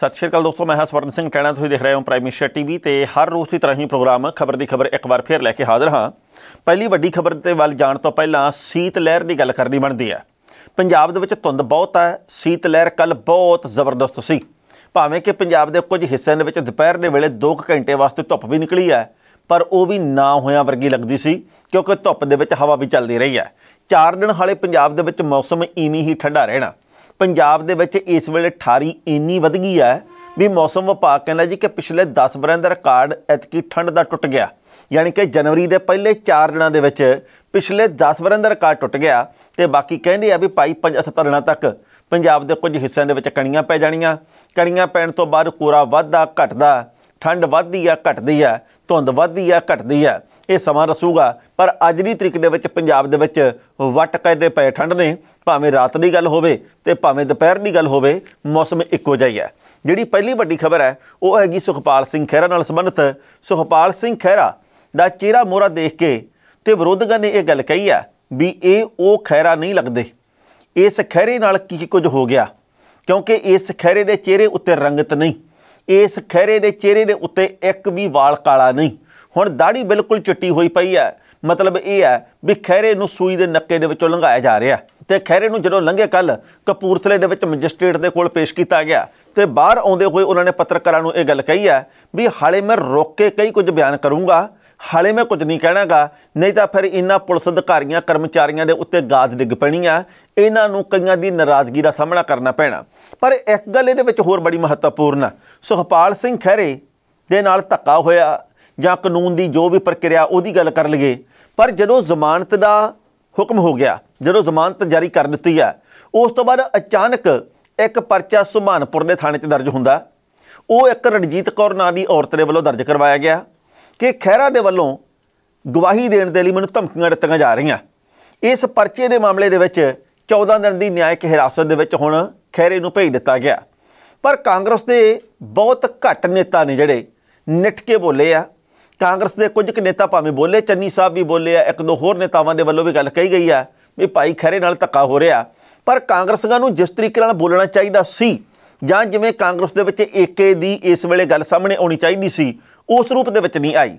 ਸਤਿ ਸ਼੍ਰੀ ਅਕਾਲ ਦੋਸਤੋ ਮੈਂ ਹਾਂ ਸਵਰਨ ਸਿੰਘ ਟੈਣਾ ਤੁਸੀਂ ਦੇਖ ਰਹੇ ਹੋ ਪ੍ਰਾਈਮ ਮਿਨਿਸਟਰ ਟੀਵੀ ਤੇ ਹਰ ਰੋਜ਼ ਦੀ ਤਰ੍ਹਾਂ ਹੀ ਪ੍ਰੋਗਰਾਮ ਖਬਰ ਦੀ ਖਬਰ ਇੱਕ ਵਾਰ ਫੇਰ ਲੈ ਕੇ ਹਾਜ਼ਰ ਹਾਂ ਪਹਿਲੀ ਵੱਡੀ ਖਬਰ ਤੇ ਵੱਲ ਜਾਣ ਤੋਂ ਪਹਿਲਾਂ ਸੀਤ ਲਹਿਰ ਦੀ ਗੱਲ ਕਰਨੀ ਬਣਦੀ ਹੈ ਪੰਜਾਬ ਦੇ ਵਿੱਚ ਧੁੰਦ ਬਹੁਤ ਹੈ ਸੀਤ ਲਹਿਰ ਕੱਲ ਬਹੁਤ ਜ਼ਬਰਦਸਤ ਸੀ ਭਾਵੇਂ ਕਿ ਪੰਜਾਬ ਦੇ ਕੁਝ ਹਿੱਸਿਆਂ ਦੇ ਵਿੱਚ ਦੁਪਹਿਰ ਦੇ ਵੇਲੇ 2 ਘੰਟੇ ਵਾਸਤੇ ਧੁੱਪ ਵੀ ਨਿਕਲੀ ਹੈ ਪਰ ਉਹ ਵੀ ਨਾ ਹੋਇਆ ਵਰਗੀ ਲੱਗਦੀ ਸੀ ਕਿਉਂਕਿ ਧੁੱਪ ਦੇ ਵਿੱਚ ਹਵਾ ਵੀ ਚੱਲਦੀ ਰਹੀ ਹੈ 4 ਦਿਨ ਹਾਲੇ ਪੰਜਾਬ ਦੇ ਵਿੱਚ ਮੌਸਮ ਇਵੇਂ ਹੀ ਠੰਡਾ ਰਹਿਣਾ ਪੰਜਾਬ ਦੇ ਵਿੱਚ ਇਸ ਵੇਲੇ ਠਾਰੀ ਇੰਨੀ ਵਧ ਗਈ ਹੈ ਵੀ ਮੌਸਮ ਵਿਭਾਗ ਕਹਿੰਦਾ ਜੀ ਕਿ ਪਿਛਲੇ 10 ਬਰਾਂ ਦਾ ਰਿਕਾਰਡ ਇਤਕੀ ਠੰਡ ਦਾ ਟੁੱਟ ਗਿਆ ਯਾਨੀ ਕਿ ਜਨਵਰੀ ਦੇ ਪਹਿਲੇ 4 ਦਿਨਾਂ ਦੇ ਵਿੱਚ ਪਿਛਲੇ 10 ਬਰਾਂ ਦਾ ਰਿਕਾਰਡ ਟੁੱਟ ਗਿਆ ਤੇ ਬਾਕੀ ਕਹਿੰਦੇ ਆ ਵੀ ਭਾਈ 5-7 ਦਿਨਾਂ ਤੱਕ ਪੰਜਾਬ ਦੇ ਕੁਝ ਹਿੱਸਿਆਂ ਦੇ ਵਿੱਚ ਕਣੀਆਂ ਪੈ ਜਾਣੀਆਂ ਕਣੀਆਂ ਪੈਣ ਤੋਂ ਬਾਅਦ ਕੋਰਾ ਵੱਧਦਾ ਘਟਦਾ ਠੰਡ ਵੱਧਦੀ ਆ ਘਟਦੀ ਆ ਧੁੰਦ ਵੱਧਦੀ ਆ ਘਟਦੀ ਆ ਇਹ ਸਮਾਂ ਰਸੂਗਾ ਪਰ ਅੱਜ ਦੀ ਤਰੀਕ ਦੇ ਵਿੱਚ ਪੰਜਾਬ ਦੇ ਵਿੱਚ ਵਟ ਕਹਿੰਦੇ ਪਏ ਠੰਡ ਨੇ ਭਾਵੇਂ ਰਾਤ ਦੀ ਗੱਲ ਹੋਵੇ ਤੇ ਭਾਵੇਂ ਦੁਪਹਿਰ ਦੀ ਗੱਲ ਹੋਵੇ ਮੌਸਮ ਇੱਕੋ ਜਿਹਾ ਹੀ ਹੈ ਜਿਹੜੀ ਪਹਿਲੀ ਵੱਡੀ ਖਬਰ ਹੈ ਉਹ ਹੈਗੀ ਸੁਖਪਾਲ ਸਿੰਘ ਖਹਿਰਾ ਨਾਲ ਸੰਬੰਧਿਤ ਸੁਖਪਾਲ ਸਿੰਘ ਖਹਿਰਾ ਦਾ ਚਿਹਰਾ ਮੋਰਾ ਦੇਖ ਕੇ ਤੇ ਵਿਰੋਧੀਆਂ ਨੇ ਇਹ ਗੱਲ ਕਹੀ ਆ ਵੀ ਇਹ ਉਹ ਖਹਿਰਾ ਨਹੀਂ ਲੱਗਦੇ ਇਸ ਖਹਿਰੇ ਨਾਲ ਕੀ ਕੁਝ ਹੋ ਗਿਆ ਕਿਉਂਕਿ ਇਸ ਖਹਿਰੇ ਦੇ ਚਿਹਰੇ ਉੱਤੇ ਰੰਗਤ ਨਹੀਂ ਇਸ ਖਹਿਰੇ ਦੇ ਚਿਹਰੇ ਦੇ ਉੱਤੇ ਇੱਕ ਵੀ ਵਾਲ ਕਾਲਾ ਨਹੀਂ ਹੁਣ ਦਾੜੀ ਬਿਲਕੁਲ ਚਿੱਟੀ ਹੋਈ ਪਈ ਹੈ ਮਤਲਬ ਇਹ ਹੈ ਵੀ ਖੈਰੇ ਨੂੰ ਸੂਈ ਦੇ ਨੱਕੇ ਦੇ ਵਿੱਚੋਂ ਲੰਘਾਇਆ ਜਾ ਰਿਹਾ ਤੇ ਖੈਰੇ ਨੂੰ ਜਦੋਂ ਲੰਘੇ ਕੱਲ ਕਪੂਰਥਲੇ ਦੇ ਵਿੱਚ ਮੈਜਿਸਟ੍ਰੇਟ ਦੇ ਕੋਲ ਪੇਸ਼ ਕੀਤਾ ਗਿਆ ਤੇ ਬਾਹਰ ਆਉਂਦੇ ਹੋਏ ਉਹਨਾਂ ਨੇ ਪੱਤਰਕਾਰਾਂ ਨੂੰ ਇਹ ਗੱਲ ਕਹੀ ਹੈ ਵੀ ਹਾਲੇ ਮੈਂ ਰੋਕ ਕੇ ਕਈ ਕੁਝ ਬਿਆਨ ਕਰੂੰਗਾ ਹਾਲੇ ਮੈਂ ਕੁਝ ਨਹੀਂ ਕਹਿਣਾਗਾ ਨਹੀਂ ਤਾਂ ਫਿਰ ਇਹਨਾਂ ਪੁਲਿਸ ਅਧਿਕਾਰੀਆਂ ਕਰਮਚਾਰੀਆਂ ਦੇ ਉੱਤੇ ਗਾਜ਼ ਡਿੱਗ ਪੈਣੀ ਆ ਇਹਨਾਂ ਨੂੰ ਕਈਆਂ ਦੀ ਨਾਰਾਜ਼ਗੀ ਦਾ ਸਾਹਮਣਾ ਕਰਨਾ ਪੈਣਾ ਪਰ ਇੱਕ ਗੱਲ ਇਹਦੇ ਵਿੱਚ ਹੋਰ ਬੜੀ ਮਹੱਤਵਪੂਰਨ ਸੁਖਪਾਲ ਸਿੰਘ ਖਹਿਰੇ ਦੇ ਨਾਲ ਧੱਕਾ ਹੋਇਆ ਜਾਂ ਕਾਨੂੰਨ ਦੀ ਜੋ ਵੀ ਪ੍ਰਕਿਰਿਆ ਉਹਦੀ ਗੱਲ ਕਰ ਲਈਏ ਪਰ ਜਦੋਂ ਜ਼ਮਾਨਤ ਦਾ ਹੁਕਮ ਹੋ ਗਿਆ ਜਦੋਂ ਜ਼ਮਾਨਤ ਜਾਰੀ ਕਰ ਦਿੱਤੀ ਆ ਉਸ ਤੋਂ ਬਾਅਦ ਅਚਾਨਕ ਇੱਕ ਪਰਚਾ ਸੁਭਾਨਪੁਰ ਦੇ ਥਾਣੇ 'ਚ ਦਰਜ ਹੁੰਦਾ ਉਹ ਇੱਕ ਰਣਜੀਤ ਕੌਰ ਨਾਂ ਦੀ ਔਰਤ ਦੇ ਵੱਲੋਂ ਦਰਜ ਕਰਵਾਇਆ ਗਿਆ ਕਿ ਖਹਿਰਾ ਦੇ ਵੱਲੋਂ ਗਵਾਹੀ ਦੇਣ ਦੇ ਲਈ ਮੈਨੂੰ ਧਮਕੀਆਂ ਦਿੱਤੀਆਂ ਜਾ ਰਹੀਆਂ ਇਸ ਪਰਚੇ ਦੇ ਮਾਮਲੇ ਦੇ ਵਿੱਚ 14 ਦਿਨ ਦੀ ਨਿਆਇਕ ਹਿਰਾਸਤ ਦੇ ਵਿੱਚ ਹੁਣ ਖਹਿਰੇ ਨੂੰ ਭੇਜ ਦਿੱਤਾ ਗਿਆ ਪਰ ਕਾਂਗਰਸ ਦੇ ਬਹੁਤ ਘੱਟ ਨੇਤਾ ਨੇ ਜਿਹੜੇ ਨਿੱਠ ਕੇ ਬੋਲੇ ਆ ਕਾਂਗਰਸ ਦੇ ਕੁਝ ਕੁ ਨੇਤਾ ਭਾਵੇਂ ਬੋਲੇ ਚੰਨੀ ਸਾਹਿਬ ਵੀ ਬੋਲੇ ਆ ਇੱਕ ਦੋ ਹੋਰ ਨੇਤਾਵਾਂ ਦੇ ਵੱਲੋਂ ਵੀ ਗੱਲ ਕਹੀ ਗਈ ਆ ਵੀ ਭਾਈ ਖਰੇ ਨਾਲ ਧੱਕਾ ਹੋ ਰਿਹਾ ਪਰ ਕਾਂਗਰਸੀਆਂ ਨੂੰ ਜਿਸ ਤਰੀਕੇ ਨਾਲ ਬੋਲਣਾ ਚਾਹੀਦਾ ਸੀ ਜਾਂ ਜਿਵੇਂ ਕਾਂਗਰਸ ਦੇ ਵਿੱਚ ਏਕੇ ਦੀ ਇਸ ਵੇਲੇ ਗੱਲ ਸਾਹਮਣੇ ਆਉਣੀ ਚਾਹੀਦੀ ਸੀ ਉਸ ਰੂਪ ਦੇ ਵਿੱਚ ਨਹੀਂ ਆਈ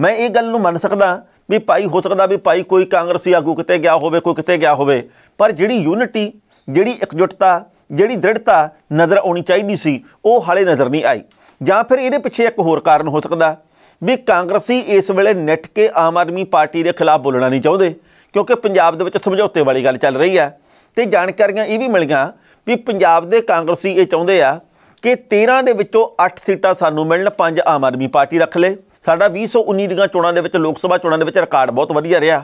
ਮੈਂ ਇਹ ਗੱਲ ਨੂੰ ਮੰਨ ਸਕਦਾ ਵੀ ਭਾਈ ਹੋ ਸਕਦਾ ਵੀ ਭਾਈ ਕੋਈ ਕਾਂਗਰਸੀ ਆਗੂ ਕਿਤੇ ਗਿਆ ਹੋਵੇ ਕੋਈ ਕਿਤੇ ਗਿਆ ਹੋਵੇ ਪਰ ਜਿਹੜੀ ਯੂਨਿਟੀ ਜਿਹੜੀ ਇਕਜੁੱਟਤਾ ਜਿਹੜੀ ਦ੍ਰਿੜਤਾ ਨਜ਼ਰ ਆਉਣੀ ਚਾਹੀਦੀ ਸੀ ਉਹ ਹਾਲੇ ਨਜ਼ਰ ਨਹੀਂ ਆਈ ਜਾਂ ਫਿਰ ਇਹਦੇ ਪਿੱਛੇ ਇੱਕ ਹੋਰ ਕਾਰਨ ਹੋ ਸਕਦਾ ਵੀ ਕਾਂਗਰਸੀ ਇਸ ਵੇਲੇ ਨਿੱਟ ਕੇ ਆਮ ਆਦਮੀ ਪਾਰਟੀ ਦੇ ਖਿਲਾਫ ਬੋਲਣਾ ਨਹੀਂ ਚਾਹੁੰਦੇ ਕਿਉਂਕਿ ਪੰਜਾਬ ਦੇ ਵਿੱਚ ਸਮਝੌਤੇ ਵਾਲੀ ਗੱਲ ਚੱਲ ਰਹੀ ਹੈ ਤੇ ਜਾਣਕਾਰੀਆਂ ਇਹ ਵੀ ਮਿਲੀਆਂ ਵੀ ਪੰਜਾਬ ਦੇ ਕਾਂਗਰਸੀ ਇਹ ਚਾਹੁੰਦੇ ਆ ਕਿ 13 ਦੇ ਵਿੱਚੋਂ 8 ਸੀਟਾਂ ਸਾਨੂੰ ਮਿਲਣ ਪੰਜ ਆਮ ਆਦਮੀ ਪਾਰਟੀ ਰੱਖ ਲੇ ਸਾਡਾ 2019 ਦੀਆਂ ਚੋਣਾਂ ਦੇ ਵਿੱਚ ਲੋਕ ਸਭਾ ਚੋਣਾਂ ਦੇ ਵਿੱਚ ਰਿਕਾਰਡ ਬਹੁਤ ਵਧੀਆ ਰਿਹਾ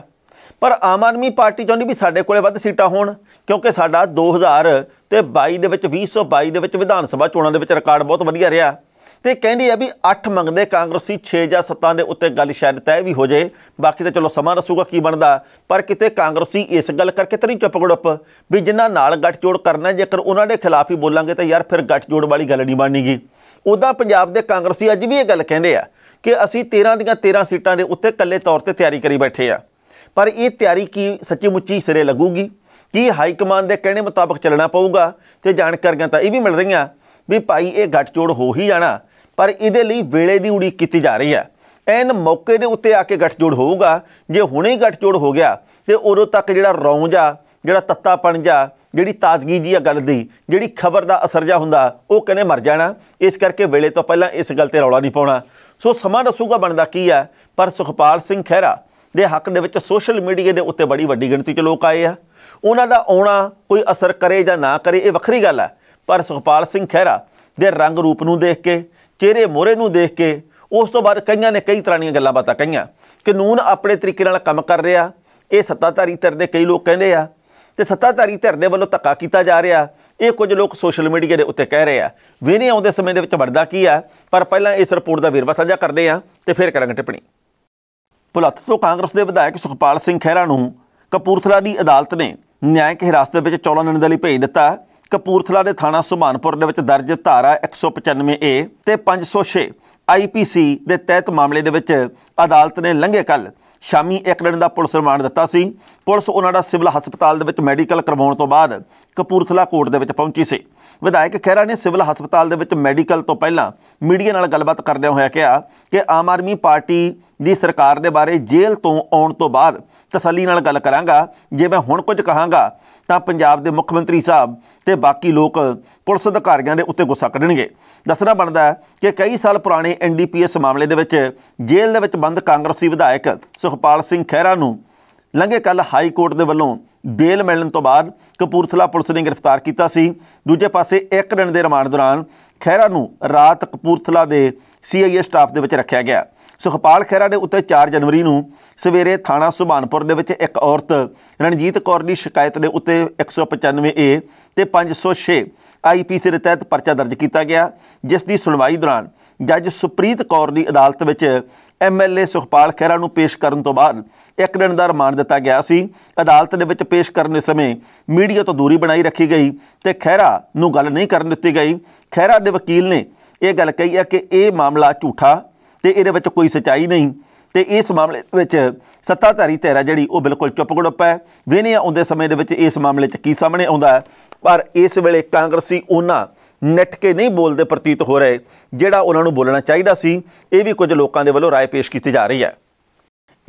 ਪਰ ਆਮ ਆਦਮੀ ਪਾਰਟੀ ਚਾਹੁੰਦੀ ਵੀ ਸਾਡੇ ਕੋਲੇ ਵੱਧ ਸੀਟਾਂ ਹੋਣ ਕਿਉਂਕਿ ਸਾਡਾ 2000 ਤੇ 22 ਦੇ ਵਿੱਚ 2022 ਦੇ ਵਿੱਚ ਵਿਧਾਨ ਸਭਾ ਚੋਣਾਂ ਦੇ ਵਿੱਚ ਰਿਕਾਰਡ ਬਹੁਤ ਵਧੀਆ ਰਿਹਾ ਤੇ ਕਹਿੰਦੀ ਆ ਵੀ 8 ਮੰਗਦੇ ਕਾਂਗਰਸੀ 6 ਜਾਂ 7 ਦੇ ਉੱਤੇ ਗੱਲ ਸ਼ਾਇਦ ਤੈਅ ਵੀ ਹੋ ਜੇ ਬਾਕੀ ਤਾਂ ਚਲੋ ਸਮਾਂ ਦੱਸੂਗਾ ਕੀ ਬਣਦਾ ਪਰ ਕਿਤੇ ਕਾਂਗਰਸੀ ਇਸ ਗੱਲ ਕਰਕੇ ਤਾਂ ਨਹੀਂ ਚੁੱਪ ਗੜੁੱਪ ਵੀ ਜਿਨ੍ਹਾਂ ਨਾਲ ਗੱਠਜੋੜ ਕਰਨਾ ਜੇਕਰ ਉਹਨਾਂ ਦੇ ਖਿਲਾਫ ਹੀ ਬੋਲਾਂਗੇ ਤਾਂ ਯਾਰ ਫਿਰ ਗੱਠਜੋੜ ਵਾਲੀ ਗੱਲ ਨਹੀਂ ਬਣਨੀਗੀ ਉਦਾਂ ਪੰਜਾਬ ਦੇ ਕਾਂਗਰਸੀ ਅੱਜ ਵੀ ਇਹ ਗੱਲ ਕਹਿੰਦੇ ਆ ਕਿ ਅਸੀਂ 13 ਦੀਆਂ 13 ਸੀਟਾਂ ਦੇ ਉੱਤੇ ਇਕੱਲੇ ਤੌਰ ਤੇ ਤਿਆਰੀ ਕਰੀ ਬੈਠੇ ਆ ਪਰ ਇਹ ਤਿਆਰੀ ਕੀ ਸੱਚੀ ਮੁੱਚੀ ਸਿਰੇ ਲੱਗੂਗੀ ਕੀ ਹਾਈ ਕਮਾਂਡ ਦੇ ਕਹਿਣੇ ਮੁਤਾਬਕ ਚੱਲਣਾ ਪਊਗਾ ਤੇ ਜਾਣਕਾਰੀਆਂ ਤਾਂ ਇਹ ਵੀ ਮਿਲ ਰਹੀਆਂ ਵੀ ਭਾਈ ਇਹ ਗੱਠਜੋੜ ਹੋ ਹੀ ਜਾਣਾ ਪਰ ਇਹਦੇ ਲਈ ਵੇਲੇ ਦੀ ਉਡੀਕ ਕੀਤੀ ਜਾ ਰਹੀ ਹੈ ਐਨ ਮੌਕੇ ਦੇ ਉੱਤੇ ਆ ਕੇ ਗੱਠਜੋੜ ਹੋਊਗਾ ਜੇ ਹੁਣੇ ਹੀ ਗੱਠਜੋੜ ਹੋ ਗਿਆ ਤੇ ਉਦੋਂ ਤੱਕ ਜਿਹੜਾ ਰੌਂਜ ਆ ਜਿਹੜਾ ਤੱਤਾ ਪਣ ਜਾ ਜਿਹੜੀ ਤਾਜ਼ਗੀ ਜੀ ਆ ਗੱਲ ਦੀ ਜਿਹੜੀ ਖਬਰ ਦਾ ਅਸਰ ਜਾ ਹੁੰਦਾ ਉਹ ਕਨੇ ਮਰ ਜਾਣਾ ਇਸ ਕਰਕੇ ਵੇਲੇ ਤੋਂ ਪਹਿਲਾਂ ਇਸ ਗੱਲ ਤੇ ਰੌਲਾ ਨਹੀਂ ਪਾਉਣਾ ਸੋ ਸਮਾਂ ਦੱਸੂਗਾ ਬਣਦਾ ਕੀ ਆ ਪਰ ਸੁਖਪਾਲ ਸਿੰਘ ਖਹਿਰਾ ਦੇ ਹੱਕ ਦੇ ਵਿੱਚ ਸੋਸ਼ਲ ਮੀਡੀਆ ਦੇ ਉੱਤੇ ਬੜੀ ਵੱਡੀ ਗਿਣਤੀ 'ਚ ਲੋਕ ਆਏ ਆ ਉਹਨਾਂ ਦਾ ਆਉਣਾ ਕੋਈ ਅਸਰ ਕਰੇ ਜਾਂ ਨਾ ਕਰੇ ਇਹ ਵੱਖਰੀ ਗੱਲ ਆ ਪਰ ਸੁਖਪਾਲ ਸਿੰਘ ਖਹਿਰਾ ਦੇ ਰੰਗ ਰੂਪ ਨੂੰ ਦੇਖ ਕੇ ਚਿਹਰੇ ਮੋਰੇ ਨੂੰ ਦੇਖ ਕੇ ਉਸ ਤੋਂ ਬਾਅਦ ਕਈਆਂ ਨੇ ਕਈ ਤਰ੍ਹਾਂ ਦੀਆਂ ਗੱਲਾਂ ਬਾਤਾਂ ਕਹੀਆਂ ਕਾਨੂੰਨ ਆਪਣੇ ਤਰੀਕੇ ਨਾਲ ਕੰਮ ਕਰ ਰਿਹਾ ਇਹ ਸੱਤਾਧਾਰੀ ਧਿਰ ਦੇ ਕਈ ਲੋਕ ਕਹਿੰਦੇ ਆ ਤੇ ਸੱਤਾਧਾਰੀ ਧਿਰ ਦੇ ਵੱਲੋਂ ਧੱਕਾ ਕੀਤਾ ਜਾ ਰਿਹਾ ਇਹ ਕੁਝ ਲੋਕ ਸੋਸ਼ਲ ਮੀਡੀਆ ਦੇ ਉੱਤੇ ਕਹਿ ਰਹੇ ਆ ਵੇਨੇ ਆਉਂਦੇ ਸਮੇਂ ਦੇ ਵਿੱਚ ਵੱਡਾ ਕੀ ਆ ਪਰ ਪਹਿਲਾਂ ਇਸ ਰਿਪੋਰਟ ਦਾ ਵੇਰਵਾ ਸਾਂਝਾ ਕਰਦੇ ਆ ਤੇ ਫਿਰ ਕਰਾਂਗੇ ਟਿੱਪਣੀ ਭੁਲੱਥ ਤੋਂ ਕਾਂਗਰਸ ਦੇ ਵਿਧਾਇਕ ਸੁਖਪਾਲ ਸਿੰਘ ਖਹਿਰਾ ਨੂੰ ਕਪੂਰਥਲਾ ਦੀ ਅਦਾਲਤ ਨੇ ਨਿਆਂਇਕ ਹਿਰਾਸਤ ਵਿੱਚ 14 ਦਿਨ ਦੇ ਲਈ ਭੇਜ ਦਿੱਤਾ ਕਪੂਰਥਲਾ ਦੇ ਥਾਣਾ ਸੁਮਾਨਪੁਰ ਦੇ ਵਿੱਚ ਦਰਜ ਧਾਰਾ 195A ਤੇ 506 ਆਈਪੀਸੀ ਦੇ ਤਹਿਤ ਮਾਮਲੇ ਦੇ ਵਿੱਚ ਅਦਾਲਤ ਨੇ ਲੰਘੇ ਕੱਲ ਸ਼ਾਮੀ ਇੱਕ ਦਿਨ ਦਾ ਪੁਲਿਸ ਰਿਮਾਂਡ ਦਿੱਤਾ ਸੀ ਪੁਲਿਸ ਉਹਨਾਂ ਦਾ ਸਿਵਲ ਹਸਪਤਾਲ ਦੇ ਵਿੱਚ ਮੈਡੀਕਲ ਕਰਵਾਉਣ ਤੋਂ ਬਾਅਦ ਕਪੂਰਥਲਾ ਕੋਰਟ ਦੇ ਵਿੱਚ ਪਹੁੰਚੀ ਸੀ ਵਿਧਾਇਕ ਖਹਿਰਾ ਨੇ ਸਿਵਲ ਹਸਪਤਾਲ ਦੇ ਵਿੱਚ ਮੈਡੀਕਲ ਤੋਂ ਪਹਿਲਾਂ ਮੀਡੀਆ ਨਾਲ ਗੱਲਬਾਤ ਕਰਦਿਆਂ ਹੋਇਆ ਕਿਹਾ ਕਿ ਆਮ ਆਦਮੀ ਪਾਰਟੀ ਦੀ ਸਰਕਾਰ ਦੇ ਬਾਰੇ ਜੇਲ੍ਹ ਤੋਂ ਆਉਣ ਤੋਂ ਬਾਅਦ ਤਸੱਲੀ ਨਾਲ ਗੱਲ ਕਰਾਂਗਾ ਜੇ ਮੈਂ ਹੁਣ ਕੁਝ ਕਹਾਂਗਾ ਤਾਂ ਪੰਜਾਬ ਦੇ ਮੁੱਖ ਮੰਤਰੀ ਸਾਹਿਬ ਤੇ ਬਾਕੀ ਲੋਕ ਪੁਲਿਸ ਅਧਿਕਾਰੀਆਂ ਦੇ ਉੱਤੇ ਗੁੱਸਾ ਕੱਢਣਗੇ ਦੱਸਣਾ ਬਣਦਾ ਹੈ ਕਿ ਕਈ ਸਾਲ ਪੁਰਾਣੇ ਐਨਡੀਪੀਐਸ ਮਾਮਲੇ ਦੇ ਵਿੱਚ ਜੇਲ੍ਹ ਦੇ ਵਿੱਚ ਬੰਦ ਕਾਂਗਰਸੀ ਵਿਧਾਇਕ ਸੁਖਪਾਲ ਸਿੰਘ ਖਹਿਰਾ ਨੂੰ ਲੰਘੇ ਕੱਲ ਹਾਈ ਕੋਰਟ ਦੇ ਵੱਲੋਂ ਬੇਲ ਮਿਲਣ ਤੋਂ ਬਾਅਦ ਕਪੂਰਥਲਾ ਪੁਲਿਸ ਨੇ ਗ੍ਰਿਫਤਾਰ ਕੀਤਾ ਸੀ ਦੂਜੇ ਪਾਸੇ ਇੱਕ ਦਿਨ ਦੇ ਰਿਮਾਂਡ ਦੌਰਾਨ ਖਹਿਰਾ ਨੂੰ ਰਾਤ ਕਪੂਰਥਲਾ ਦੇ ਸੀਆਈਏ ਸਟਾਫ ਦੇ ਵਿੱਚ ਰੱਖਿਆ ਗਿਆ ਸੁਖਪਾਲ ਖਹਿਰਾ ਦੇ ਉੱਤੇ 4 ਜਨਵਰੀ ਨੂੰ ਸਵੇਰੇ ਥਾਣਾ ਸੁਭਾਨਪੁਰ ਦੇ ਵਿੱਚ ਇੱਕ ਔਰਤ ਰਣਜੀਤ ਕੌਰ ਦੀ ਸ਼ਿਕਾਇਤ ਦੇ ਉੱਤੇ 195A ਤੇ 506 ਆਈਪੀਸੀ ਦੇ ਤਹਿਤ ਪਰਚਾ ਦਰਜ ਕੀਤਾ ਗਿਆ ਜਿਸ ਦੀ ਸੁਣਵਾਈ ਦੌਰਾਨ ਜੱਜ ਸੁਪ੍ਰੀਤ ਕੌਰ ਦੀ ਅਦਾਲਤ ਵਿੱਚ ਐਮਐਲਏ ਸੁਖਪਾਲ ਖਹਿਰਾ ਨੂੰ ਪੇਸ਼ ਕਰਨ ਤੋਂ ਬਾਅਦ ਇੱਕ ਦਿਨ ਦਾ ਰਿਮਾਂਡ ਦਿੱਤਾ ਗਿਆ ਸੀ ਅਦਾਲਤ ਦੇ ਵਿੱਚ ਪੇਸ਼ ਕਰਨ ਦੇ ਸਮੇਂ ਮੀਡੀਆ ਤੋਂ ਦੂਰੀ ਬਣਾਈ ਰੱਖੀ ਗਈ ਤੇ ਖਹਿਰਾ ਨੂੰ ਗੱਲ ਨਹੀਂ ਕਰਨ ਦਿੱਤੀ ਗਈ ਖਹਿਰਾ ਦੇ ਵਕੀਲ ਨੇ ਇਹ ਗੱਲ ਕਹੀ ਹੈ ਕਿ ਇਹ ਮਾਮਲਾ ਝੂਠਾ ਤੇ ਇਹਦੇ ਵਿੱਚ ਕੋਈ ਸਚਾਈ ਨਹੀਂ ਤੇ ਇਸ ਮਾਮਲੇ ਵਿੱਚ ਸੱਤਾਧਾਰੀ ਧਿਰ ਜਿਹੜੀ ਉਹ ਬਿਲਕੁਲ ਚੁੱਪ ਹੈ ਵੇਨੇ ਆਉਂਦੇ ਸਮੇਂ ਦੇ ਵਿੱਚ ਇਸ ਮਾਮਲੇ 'ਚ ਕੀ ਸਾਹਮਣੇ ਆਉਂਦਾ ਪਰ ਇਸ ਵੇਲੇ ਕਾਂਗਰਸੀ ਉਹਨਾਂ ਨੱਠ ਕੇ ਨਹੀਂ ਬੋਲਦੇ ਪ੍ਰਤੀਤ ਹੋ ਰਹੇ ਜਿਹੜਾ ਉਹਨਾਂ ਨੂੰ ਬੋਲਣਾ ਚਾਹੀਦਾ ਸੀ ਇਹ ਵੀ ਕੁਝ ਲੋਕਾਂ ਦੇ ਵੱਲੋਂ رائے ਪੇਸ਼ ਕੀਤੀ ਜਾ ਰਹੀ ਹੈ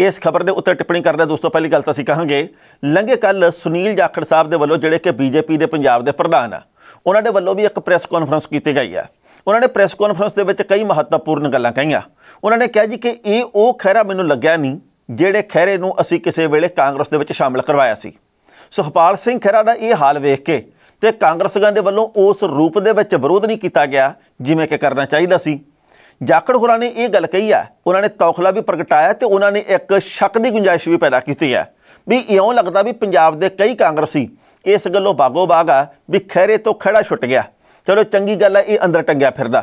ਇਸ ਖਬਰ ਦੇ ਉੱਤੇ ਟਿੱਪਣੀ ਕਰਦੇ ਦੋਸਤੋ ਪਹਿਲੀ ਗੱਲ ਤਾਂ ਅਸੀਂ ਕਹਾਂਗੇ ਲੰਘੇ ਕੱਲ ਸੁਨੀਲ ਜਾਖੜ ਸਾਹਿਬ ਦੇ ਵੱਲੋਂ ਜਿਹੜੇ ਕਿ ਬੀਜੇਪੀ ਦੇ ਪੰਜਾਬ ਦੇ ਪ੍ਰਧਾਨ ਆ ਉਹਨਾਂ ਦੇ ਵੱਲੋਂ ਵੀ ਇੱਕ ਪ੍ਰੈਸ ਕਾਨਫਰੰਸ ਕੀਤੀ ਗਈ ਆ ਉਹਨਾਂ ਨੇ ਪ੍ਰੈਸ ਕਾਨਫਰੰਸ ਦੇ ਵਿੱਚ ਕਈ ਮਹੱਤਵਪੂਰਨ ਗੱਲਾਂ ਕਹੀਆਂ ਉਹਨਾਂ ਨੇ ਕਿਹਾ ਜੀ ਕਿ ਇਹ ਉਹ ਖਹਿਰਾ ਮੈਨੂੰ ਲੱਗਿਆ ਨਹੀਂ ਜਿਹੜੇ ਖਹਿਰੇ ਨੂੰ ਅਸੀਂ ਕਿਸੇ ਵੇਲੇ ਕਾਂਗਰਸ ਦੇ ਵਿੱਚ ਸ਼ਾਮਲ ਕਰਵਾਇਆ ਸੀ ਸੁਖਪਾਲ ਸਿੰਘ ਖਹਿਰਾ ਦਾ ਇਹ ਹਾਲ ਵੇਖ ਕੇ ਤੇ ਕਾਂਗਰਸਗਾਂ ਦੇ ਵੱਲੋਂ ਉਸ ਰੂਪ ਦੇ ਵਿੱਚ ਵਿਰੋਧ ਨਹੀਂ ਕੀਤਾ ਗਿਆ ਜਿਵੇਂ ਕਿ ਕਰਨਾ ਚਾਹੀਦਾ ਸੀ ਜਾਖੜ ਹੋਰਾਂ ਨੇ ਇਹ ਗੱਲ ਕਹੀ ਆ ਉਹਨਾਂ ਨੇ ਤੌਖਲਾ ਵੀ ਪ੍ਰਗਟਾਇਆ ਤੇ ਉਹਨਾਂ ਨੇ ਇੱਕ ਸ਼ੱਕ ਦੀ ਗੁੰਜਾਇਸ਼ ਵੀ ਪੈਦਾ ਕੀਤੀ ਹੈ ਵੀ ਇਉਂ ਲੱਗਦਾ ਵੀ ਪੰਜਾਬ ਦੇ ਕਈ ਕਾਂਗਰਸੀ ਇਸ ਗੱਲੋਂ ਬਾਗੋ ਬਾਗ ਆ ਵੀ ਖੈਰੇ ਤੋਂ ਖੜਾ ਛੁੱਟ ਗਿਆ ਚਲੋ ਚੰਗੀ ਗੱਲ ਹੈ ਇਹ ਅੰਦਰ ਟੰਗਿਆ ਫਿਰਦਾ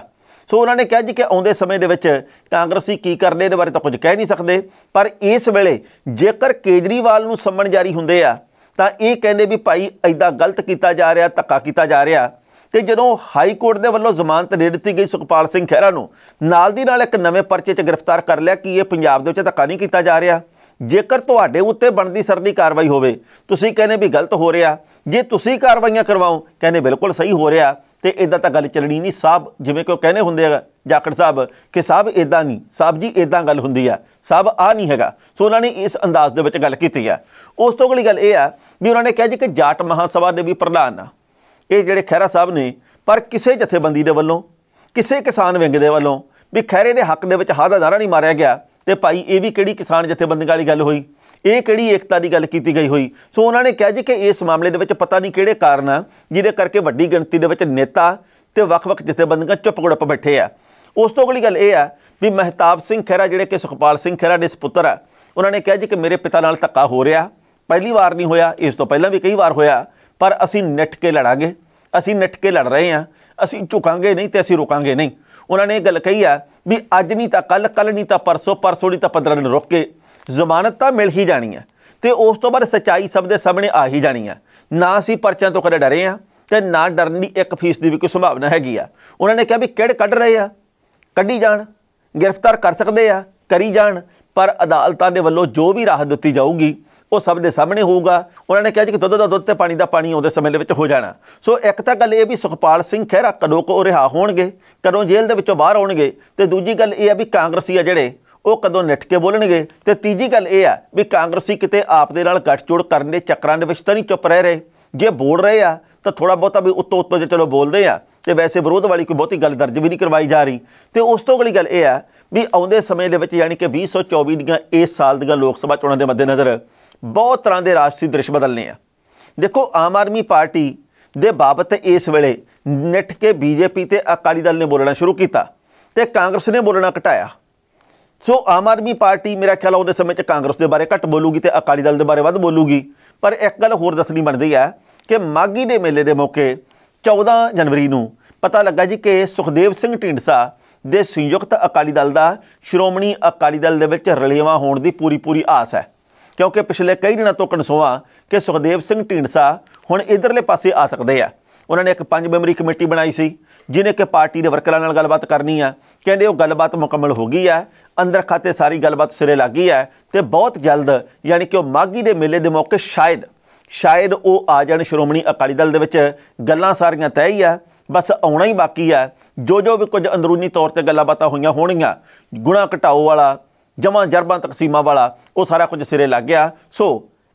ਸੋ ਉਹਨਾਂ ਨੇ ਕਿਹਾ ਜੀ ਕਿ ਆਉਂਦੇ ਸਮੇਂ ਦੇ ਵਿੱਚ ਕਾਂਗਰਸੀ ਕੀ ਕਰਦੇ ਇਹਦੇ ਬਾਰੇ ਤਾਂ ਕੁਝ ਕਹਿ ਨਹੀਂ ਸਕਦੇ ਪਰ ਇਸ ਵੇਲੇ ਜੇਕਰ ਕੇਜਰੀਵਾਲ ਨੂੰ ਸੰਮਣ ਜਾਰੀ ਹੁੰਦੇ ਆ ਤਾਂ ਇਹ ਕਹਿੰਦੇ ਵੀ ਭਾਈ ਐਦਾਂ ਗਲਤ ਕੀਤਾ ਜਾ ਰਿਹਾ ਧੱਕਾ ਕੀਤਾ ਜਾ ਰਿਹਾ ਤੇ ਜਦੋਂ ਹਾਈ ਕੋਰਟ ਦੇ ਵੱਲੋਂ ਜ਼ਮਾਨਤ ਦੇ ਦਿੱਤੀ ਗਈ ਸੁਖਪਾਲ ਸਿੰਘ ਖਹਿਰਾ ਨੂੰ ਨਾਲ ਦੀ ਨਾਲ ਇੱਕ ਨਵੇਂ ਪਰਚੇ 'ਚ ਗ੍ਰਿਫਤਾਰ ਕਰ ਲਿਆ ਕਿ ਇਹ ਪੰਜਾਬ ਦੇ ਵਿੱਚ ਧੱਕਾ ਨਹੀਂ ਕੀਤਾ ਜਾ ਰਿਹਾ ਜੇਕਰ ਤੁਹਾਡੇ ਉੱਤੇ ਬਣਦੀ ਸਰਦੀ ਕਾਰਵਾਈ ਹੋਵੇ ਤੁਸੀਂ ਕਹਿੰਦੇ ਵੀ ਗਲਤ ਹੋ ਰਿਹਾ ਜੇ ਤੁਸੀਂ ਕਾਰਵਾਈਆਂ ਕਰਵਾਓ ਕਹਿੰਦੇ ਬਿਲਕੁਲ ਸਹੀ ਹੋ ਰਿਹਾ ਤੇ ਇਦਾਂ ਤਾਂ ਗੱਲ ਚੱਲਣੀ ਨਹੀਂ ਸਾਬ ਜਿਵੇਂ ਕਿ ਉਹ ਕਹਿੰਦੇ ਹੁੰਦੇ ਆ ਜਾਖੜ ਸਾਹਿਬ ਕਿ ਸਾਬ ਇਦਾਂ ਨਹੀਂ ਸਾਬ ਜੀ ਇਦਾਂ ਗੱਲ ਹੁੰਦੀ ਆ ਸਾਬ ਆ ਨਹੀਂ ਹੈਗਾ ਸੋ ਉਹਨਾਂ ਨੇ ਇਸ ਅੰਦਾਜ਼ ਦੇ ਵਿੱਚ ਗੱਲ ਕੀਤੀ ਆ ਉਸ ਤੋਂ ਅਗਲੀ ਗੱਲ ਇਹ ਆ ਵੀ ਉਹਨਾਂ ਨੇ ਕਿਹਾ ਜੀ ਕਿ ਜਾਟ ਮਹਾਸਭਾ ਦੇ ਵੀ ਪ੍ਰਧਾਨ ਆ ਇਹ ਜਿਹੜੇ ਖੈਰਾ ਸਾਹਿਬ ਨੇ ਪਰ ਕਿਸੇ ਜਥੇਬੰਦੀ ਦੇ ਵੱਲੋਂ ਕਿਸੇ ਕਿਸਾਨ ਵਿੰਗ ਦੇ ਵੱਲੋਂ ਵੀ ਖੈਰੇ ਦੇ ਹੱਕ ਦੇ ਵਿੱਚ ਹਾਦਾ ਨਾਰਾ ਨਹੀਂ ਮਾਰਿਆ ਗਿਆ ਤੇ ਭਾਈ ਇਹ ਵੀ ਕਿਹੜੀ ਕਿਸਾਨ ਜਥੇਬੰਦੀ ਵਾਲੀ ਗੱਲ ਹੋਈ ਇਹ ਕਿਹੜੀ ਏਕਤਾ ਦੀ ਗੱਲ ਕੀਤੀ ਗਈ ਹੋਈ ਸੋ ਉਹਨਾਂ ਨੇ ਕਿਹਾ ਜੀ ਕਿ ਇਸ ਮਾਮਲੇ ਦੇ ਵਿੱਚ ਪਤਾ ਨਹੀਂ ਕਿਹੜੇ ਕਾਰਨ ਆ ਜਿਹਦੇ ਕਰਕੇ ਵੱਡੀ ਗਿਣਤੀ ਦੇ ਵਿੱਚ ਨੇਤਾ ਤੇ ਵੱਖ-ਵੱਖ ਜਥੇਬੰਦੀਆਂ ਚੁੱਪ ਗੁੜਪ ਬੈਠੇ ਆ ਉਸ ਤੋਂ ਅਗਲੀ ਗੱਲ ਇਹ ਆ ਵੀ ਮਹਿਤਾਬ ਸਿੰਘ ਖੈਰਾ ਜਿਹੜੇ ਕਿ ਸੁਖਪਾਲ ਸਿੰਘ ਖੈਰਾ ਦੇ ਸੁਪੁੱਤਰ ਆ ਉਹਨਾਂ ਨੇ ਕਿਹਾ ਜੀ ਕਿ ਮੇਰੇ ਪਿਤਾ ਨਾਲ ਧੱਕਾ ਹੋ ਰਿਹਾ ਪਹਿਲੀ ਵਾਰ ਨਹੀਂ ਹੋਇਆ ਇਸ ਤੋਂ ਪਹਿਲਾਂ ਵੀ ਕਈ ਵਾਰ ਹੋਇਆ ਪਰ ਅਸੀਂ ਨਿੱਠ ਕੇ ਲੜਾਂਗੇ ਅਸੀਂ ਨਿੱਠ ਕੇ ਲੜ ਰਹੇ ਹਾਂ ਅਸੀਂ ਝੁਕਾਂਗੇ ਨਹੀਂ ਤੇ ਅਸੀਂ ਰੁਕਾਂਗੇ ਨਹੀਂ ਉਹਨਾਂ ਨੇ ਇਹ ਗੱਲ ਕਹੀ ਆ ਵੀ ਅੱਜ ਨਹੀਂ ਤਾਂ ਕੱਲ ਕੱਲ ਨਹੀਂ ਤਾਂ ਪਰਸੋਂ ਪਰਸੋਂ ਨਹੀਂ ਤਾਂ 15 ਦਿਨ ਰੁਕ ਕੇ ਜ਼ਮਾਨਤ ਤਾਂ ਮਿਲ ਹੀ ਜਾਣੀ ਹੈ ਤੇ ਉਸ ਤੋਂ ਬਾਅਦ ਸਚਾਈ ਸਭ ਦੇ ਸਾਹਮਣੇ ਆ ਹੀ ਜਾਣੀ ਹੈ ਨਾ ਅਸੀਂ ਪਰਚਾਂ ਤੋਂ ਕਦੇ ਡਰੇ ਆ ਤੇ ਨਾ ਡਰਨ ਦੀ 1% ਦੀ ਵੀ ਕੋਈ ਸੰਭਾਵਨਾ ਹੈਗੀ ਆ ਉਹਨਾਂ ਨੇ ਕਿਹਾ ਵੀ ਕਿਹੜੇ ਕੱਢ ਰਹੇ ਆ ਕੱਢੀ ਜਾਣ ਗ੍ਰਿਫਤਾਰ ਕਰ ਸਕਦੇ ਆ ਕਰੀ ਜਾਣ ਪਰ ਅਦਾਲਤਾਂ ਦੇ ਵੱਲੋਂ ਜੋ ਵੀ ਰਾਹ ਦਿੱਤੀ ਜਾਊਗੀ ਉਹ ਸਭ ਦੇ ਸਾਹਮਣੇ ਹੋਊਗਾ ਉਹਨਾਂ ਨੇ ਕਿਹਾ ਜੀ ਕਿ ਦੁੱਧ ਦਾ ਦੁੱਧ ਤੇ ਪਾਣੀ ਦਾ ਪਾਣੀ ਆਉਂਦੇ ਸਮੇਂ ਦੇ ਵਿੱਚ ਹੋ ਜਾਣਾ ਸੋ ਇੱਕ ਤਾਂ ਗੱਲ ਇਹ ਵੀ ਸੁਖਪਾਲ ਸਿੰਘ ਖਹਿਰਾ ਕਦੋਂ ਕੋ ਰਿਹਾ ਹੋਣਗੇ ਕਦੋਂ ਜੇਲ੍ਹ ਦੇ ਵਿੱਚੋਂ ਬਾਹਰ ਆਉਣਗੇ ਤੇ ਦੂਜੀ ਗੱਲ ਇਹ ਆ ਵੀ ਕਾਂਗਰਸੀ ਆ ਜਿਹੜੇ ਉਹ ਕਦੋਂ ਨਿੱਠ ਕੇ ਬੋਲਣਗੇ ਤੇ ਤੀਜੀ ਗੱਲ ਇਹ ਆ ਵੀ ਕਾਂਗਰਸੀ ਕਿਤੇ ਆਪ ਦੇ ਨਾਲ ਗੱਠਜੋੜ ਕਰਨ ਦੇ ਚੱਕਰਾਂ ਦੇ ਵਿੱਚ ਤਾਂ ਨਹੀਂ ਚੁੱਪ ਰਹਿ ਰਹੇ ਜੇ ਬੋਲ ਰਹੇ ਆ ਤਾਂ ਥੋੜਾ ਬਹੁਤਾ ਵੀ ਉੱਤੋਂ ਉੱਤੋਂ ਜੇ ਚਲੋ ਬੋਲਦੇ ਆ ਤੇ ਵੈਸੇ ਵਿਰੋਧ ਵਾਲੀ ਕੋਈ ਬਹੁਤੀ ਗੱਲ ਦਰਜ ਵੀ ਨਹੀਂ ਕਰਵਾਈ ਜਾ ਰਹੀ ਤੇ ਉਸ ਤੋਂ ਅਗਲੀ ਗੱਲ ਇਹ ਆ ਵੀ ਆਉਂਦੇ ਸਮੇਂ ਦੇ ਵਿੱਚ ਯਾਨੀ ਕਿ 2024 ਦੀਆਂ ਇਸ ਸਾਲ ਦੀਆਂ ਲੋਕ ਸਭਾ ਚੋਣਾਂ ਦੇ ਮੱਦੇਨਜ਼ਰ ਬਹੁਤ ਤਰ੍ਹਾਂ ਦੇ ਰਾਸ਼ਟਰੀ ਦ੍ਰਿਸ਼ ਬਦਲਨੇ ਆ ਦੇਖੋ ਆਮ ਆਦਮੀ ਪਾਰਟੀ ਦੇ ਬਾਬਤ ਇਸ ਵੇਲੇ ਨਿੱਠ ਕੇ ਬੀਜੇਪੀ ਤੇ ਅਕਾਲੀ ਦਲ ਨੇ ਬੋਲਣਾ ਸ਼ੁਰੂ ਕੀਤਾ ਤੇ ਕਾਂਗਰਸ ਨੇ ਬੋਲਣਾ ਘਟਾਇਆ ਸੋ ਆਮ ਆਦਮੀ ਪਾਰਟੀ ਮੇਰਾ ਖਿਆਲ ਉਹਦੇ ਸਮੇਂ 'ਚ ਕਾਂਗਰਸ ਦੇ ਬਾਰੇ ਘੱਟ ਬੋਲੂਗੀ ਤੇ ਅਕਾਲੀ ਦਲ ਦੇ ਬਾਰੇ ਵੱਧ ਬੋਲੂਗੀ ਪਰ ਇੱਕ ਗੱਲ ਹੋਰ ਦੱਸਣੀ ਬਣਦੀ ਹੈ ਕਿ ਮਾਗੀ ਦੇ ਮੇਲੇ ਦੇ ਮੌਕੇ 14 ਜਨਵਰੀ ਨੂੰ ਪਤਾ ਲੱਗਾ ਜੀ ਕਿ ਸੁਖਦੇਵ ਸਿੰਘ ਢਿੰਡਸਾ ਦੇ ਸੰਯੁਕਤ ਅਕਾਲੀ ਦਲ ਦਾ ਸ਼੍ਰੋਮਣੀ ਅਕਾਲੀ ਦਲ ਦੇ ਵਿੱਚ ਰਲੇਵਾ ਹੋਣ ਦੀ ਪੂਰੀ ਪੂਰੀ ਆਸ ਹੈ ਕਿਉਂਕਿ ਪਿਛਲੇ ਕਈ ਦਿਨਾਂ ਤੋਂ ਕਨਸੋਆ ਕਿ ਸੁਖਦੇਵ ਸਿੰਘ ਢੀਂਡਸਾ ਹੁਣ ਇਧਰਲੇ ਪਾਸੇ ਆ ਸਕਦੇ ਆ ਉਹਨਾਂ ਨੇ ਇੱਕ ਪੰਜ ਮੈਂਬਰੀ ਕਮੇਟੀ ਬਣਾਈ ਸੀ ਜਿਨੇ ਕਿ ਪਾਰਟੀ ਦੇ ਵਰਕਰਾਂ ਨਾਲ ਗੱਲਬਾਤ ਕਰਨੀ ਆ ਕਹਿੰਦੇ ਉਹ ਗੱਲਬਾਤ ਮੁਕੰਮਲ ਹੋ ਗਈ ਆ ਅੰਦਰ ਖਾਤੇ ਸਾਰੀ ਗੱਲਬਾਤ ਸਿਰੇ ਲੱਗੀ ਆ ਤੇ ਬਹੁਤ ਜਲਦ ਯਾਨੀ ਕਿ ਉਹ ਮਾਗੀ ਦੇ ਮੇਲੇ ਦੇ ਮੌਕੇ ਸ਼ਾਇਦ ਸ਼ਾਇਦ ਉਹ ਆ ਜਾਣ ਸ਼੍ਰੋਮਣੀ ਅਕਾਲੀ ਦਲ ਦੇ ਵਿੱਚ ਗੱਲਾਂ ਸਾਰੀਆਂ ਤੈਅ ਹੀ ਆ ਬਸ ਆਉਣਾ ਹੀ ਬਾਕੀ ਆ ਜੋ ਜੋ ਵੀ ਕੁਝ ਅੰਦਰੂਨੀ ਤੌਰ ਤੇ ਗੱਲਾਂ ਬਾਤਾਂ ਹੋਈਆਂ ਹੋਣਗੀਆਂ ਗੁਣਾ ਘਟਾਓ ਵਾਲਾ ਜਮਾਂ ਜਰਬਾਂ ਤਕਸੀਮਾਂ ਵਾਲਾ ਉਹ ਸਾਰਾ ਕੁਝ ਸਿਰੇ ਲੱਗ ਗਿਆ ਸੋ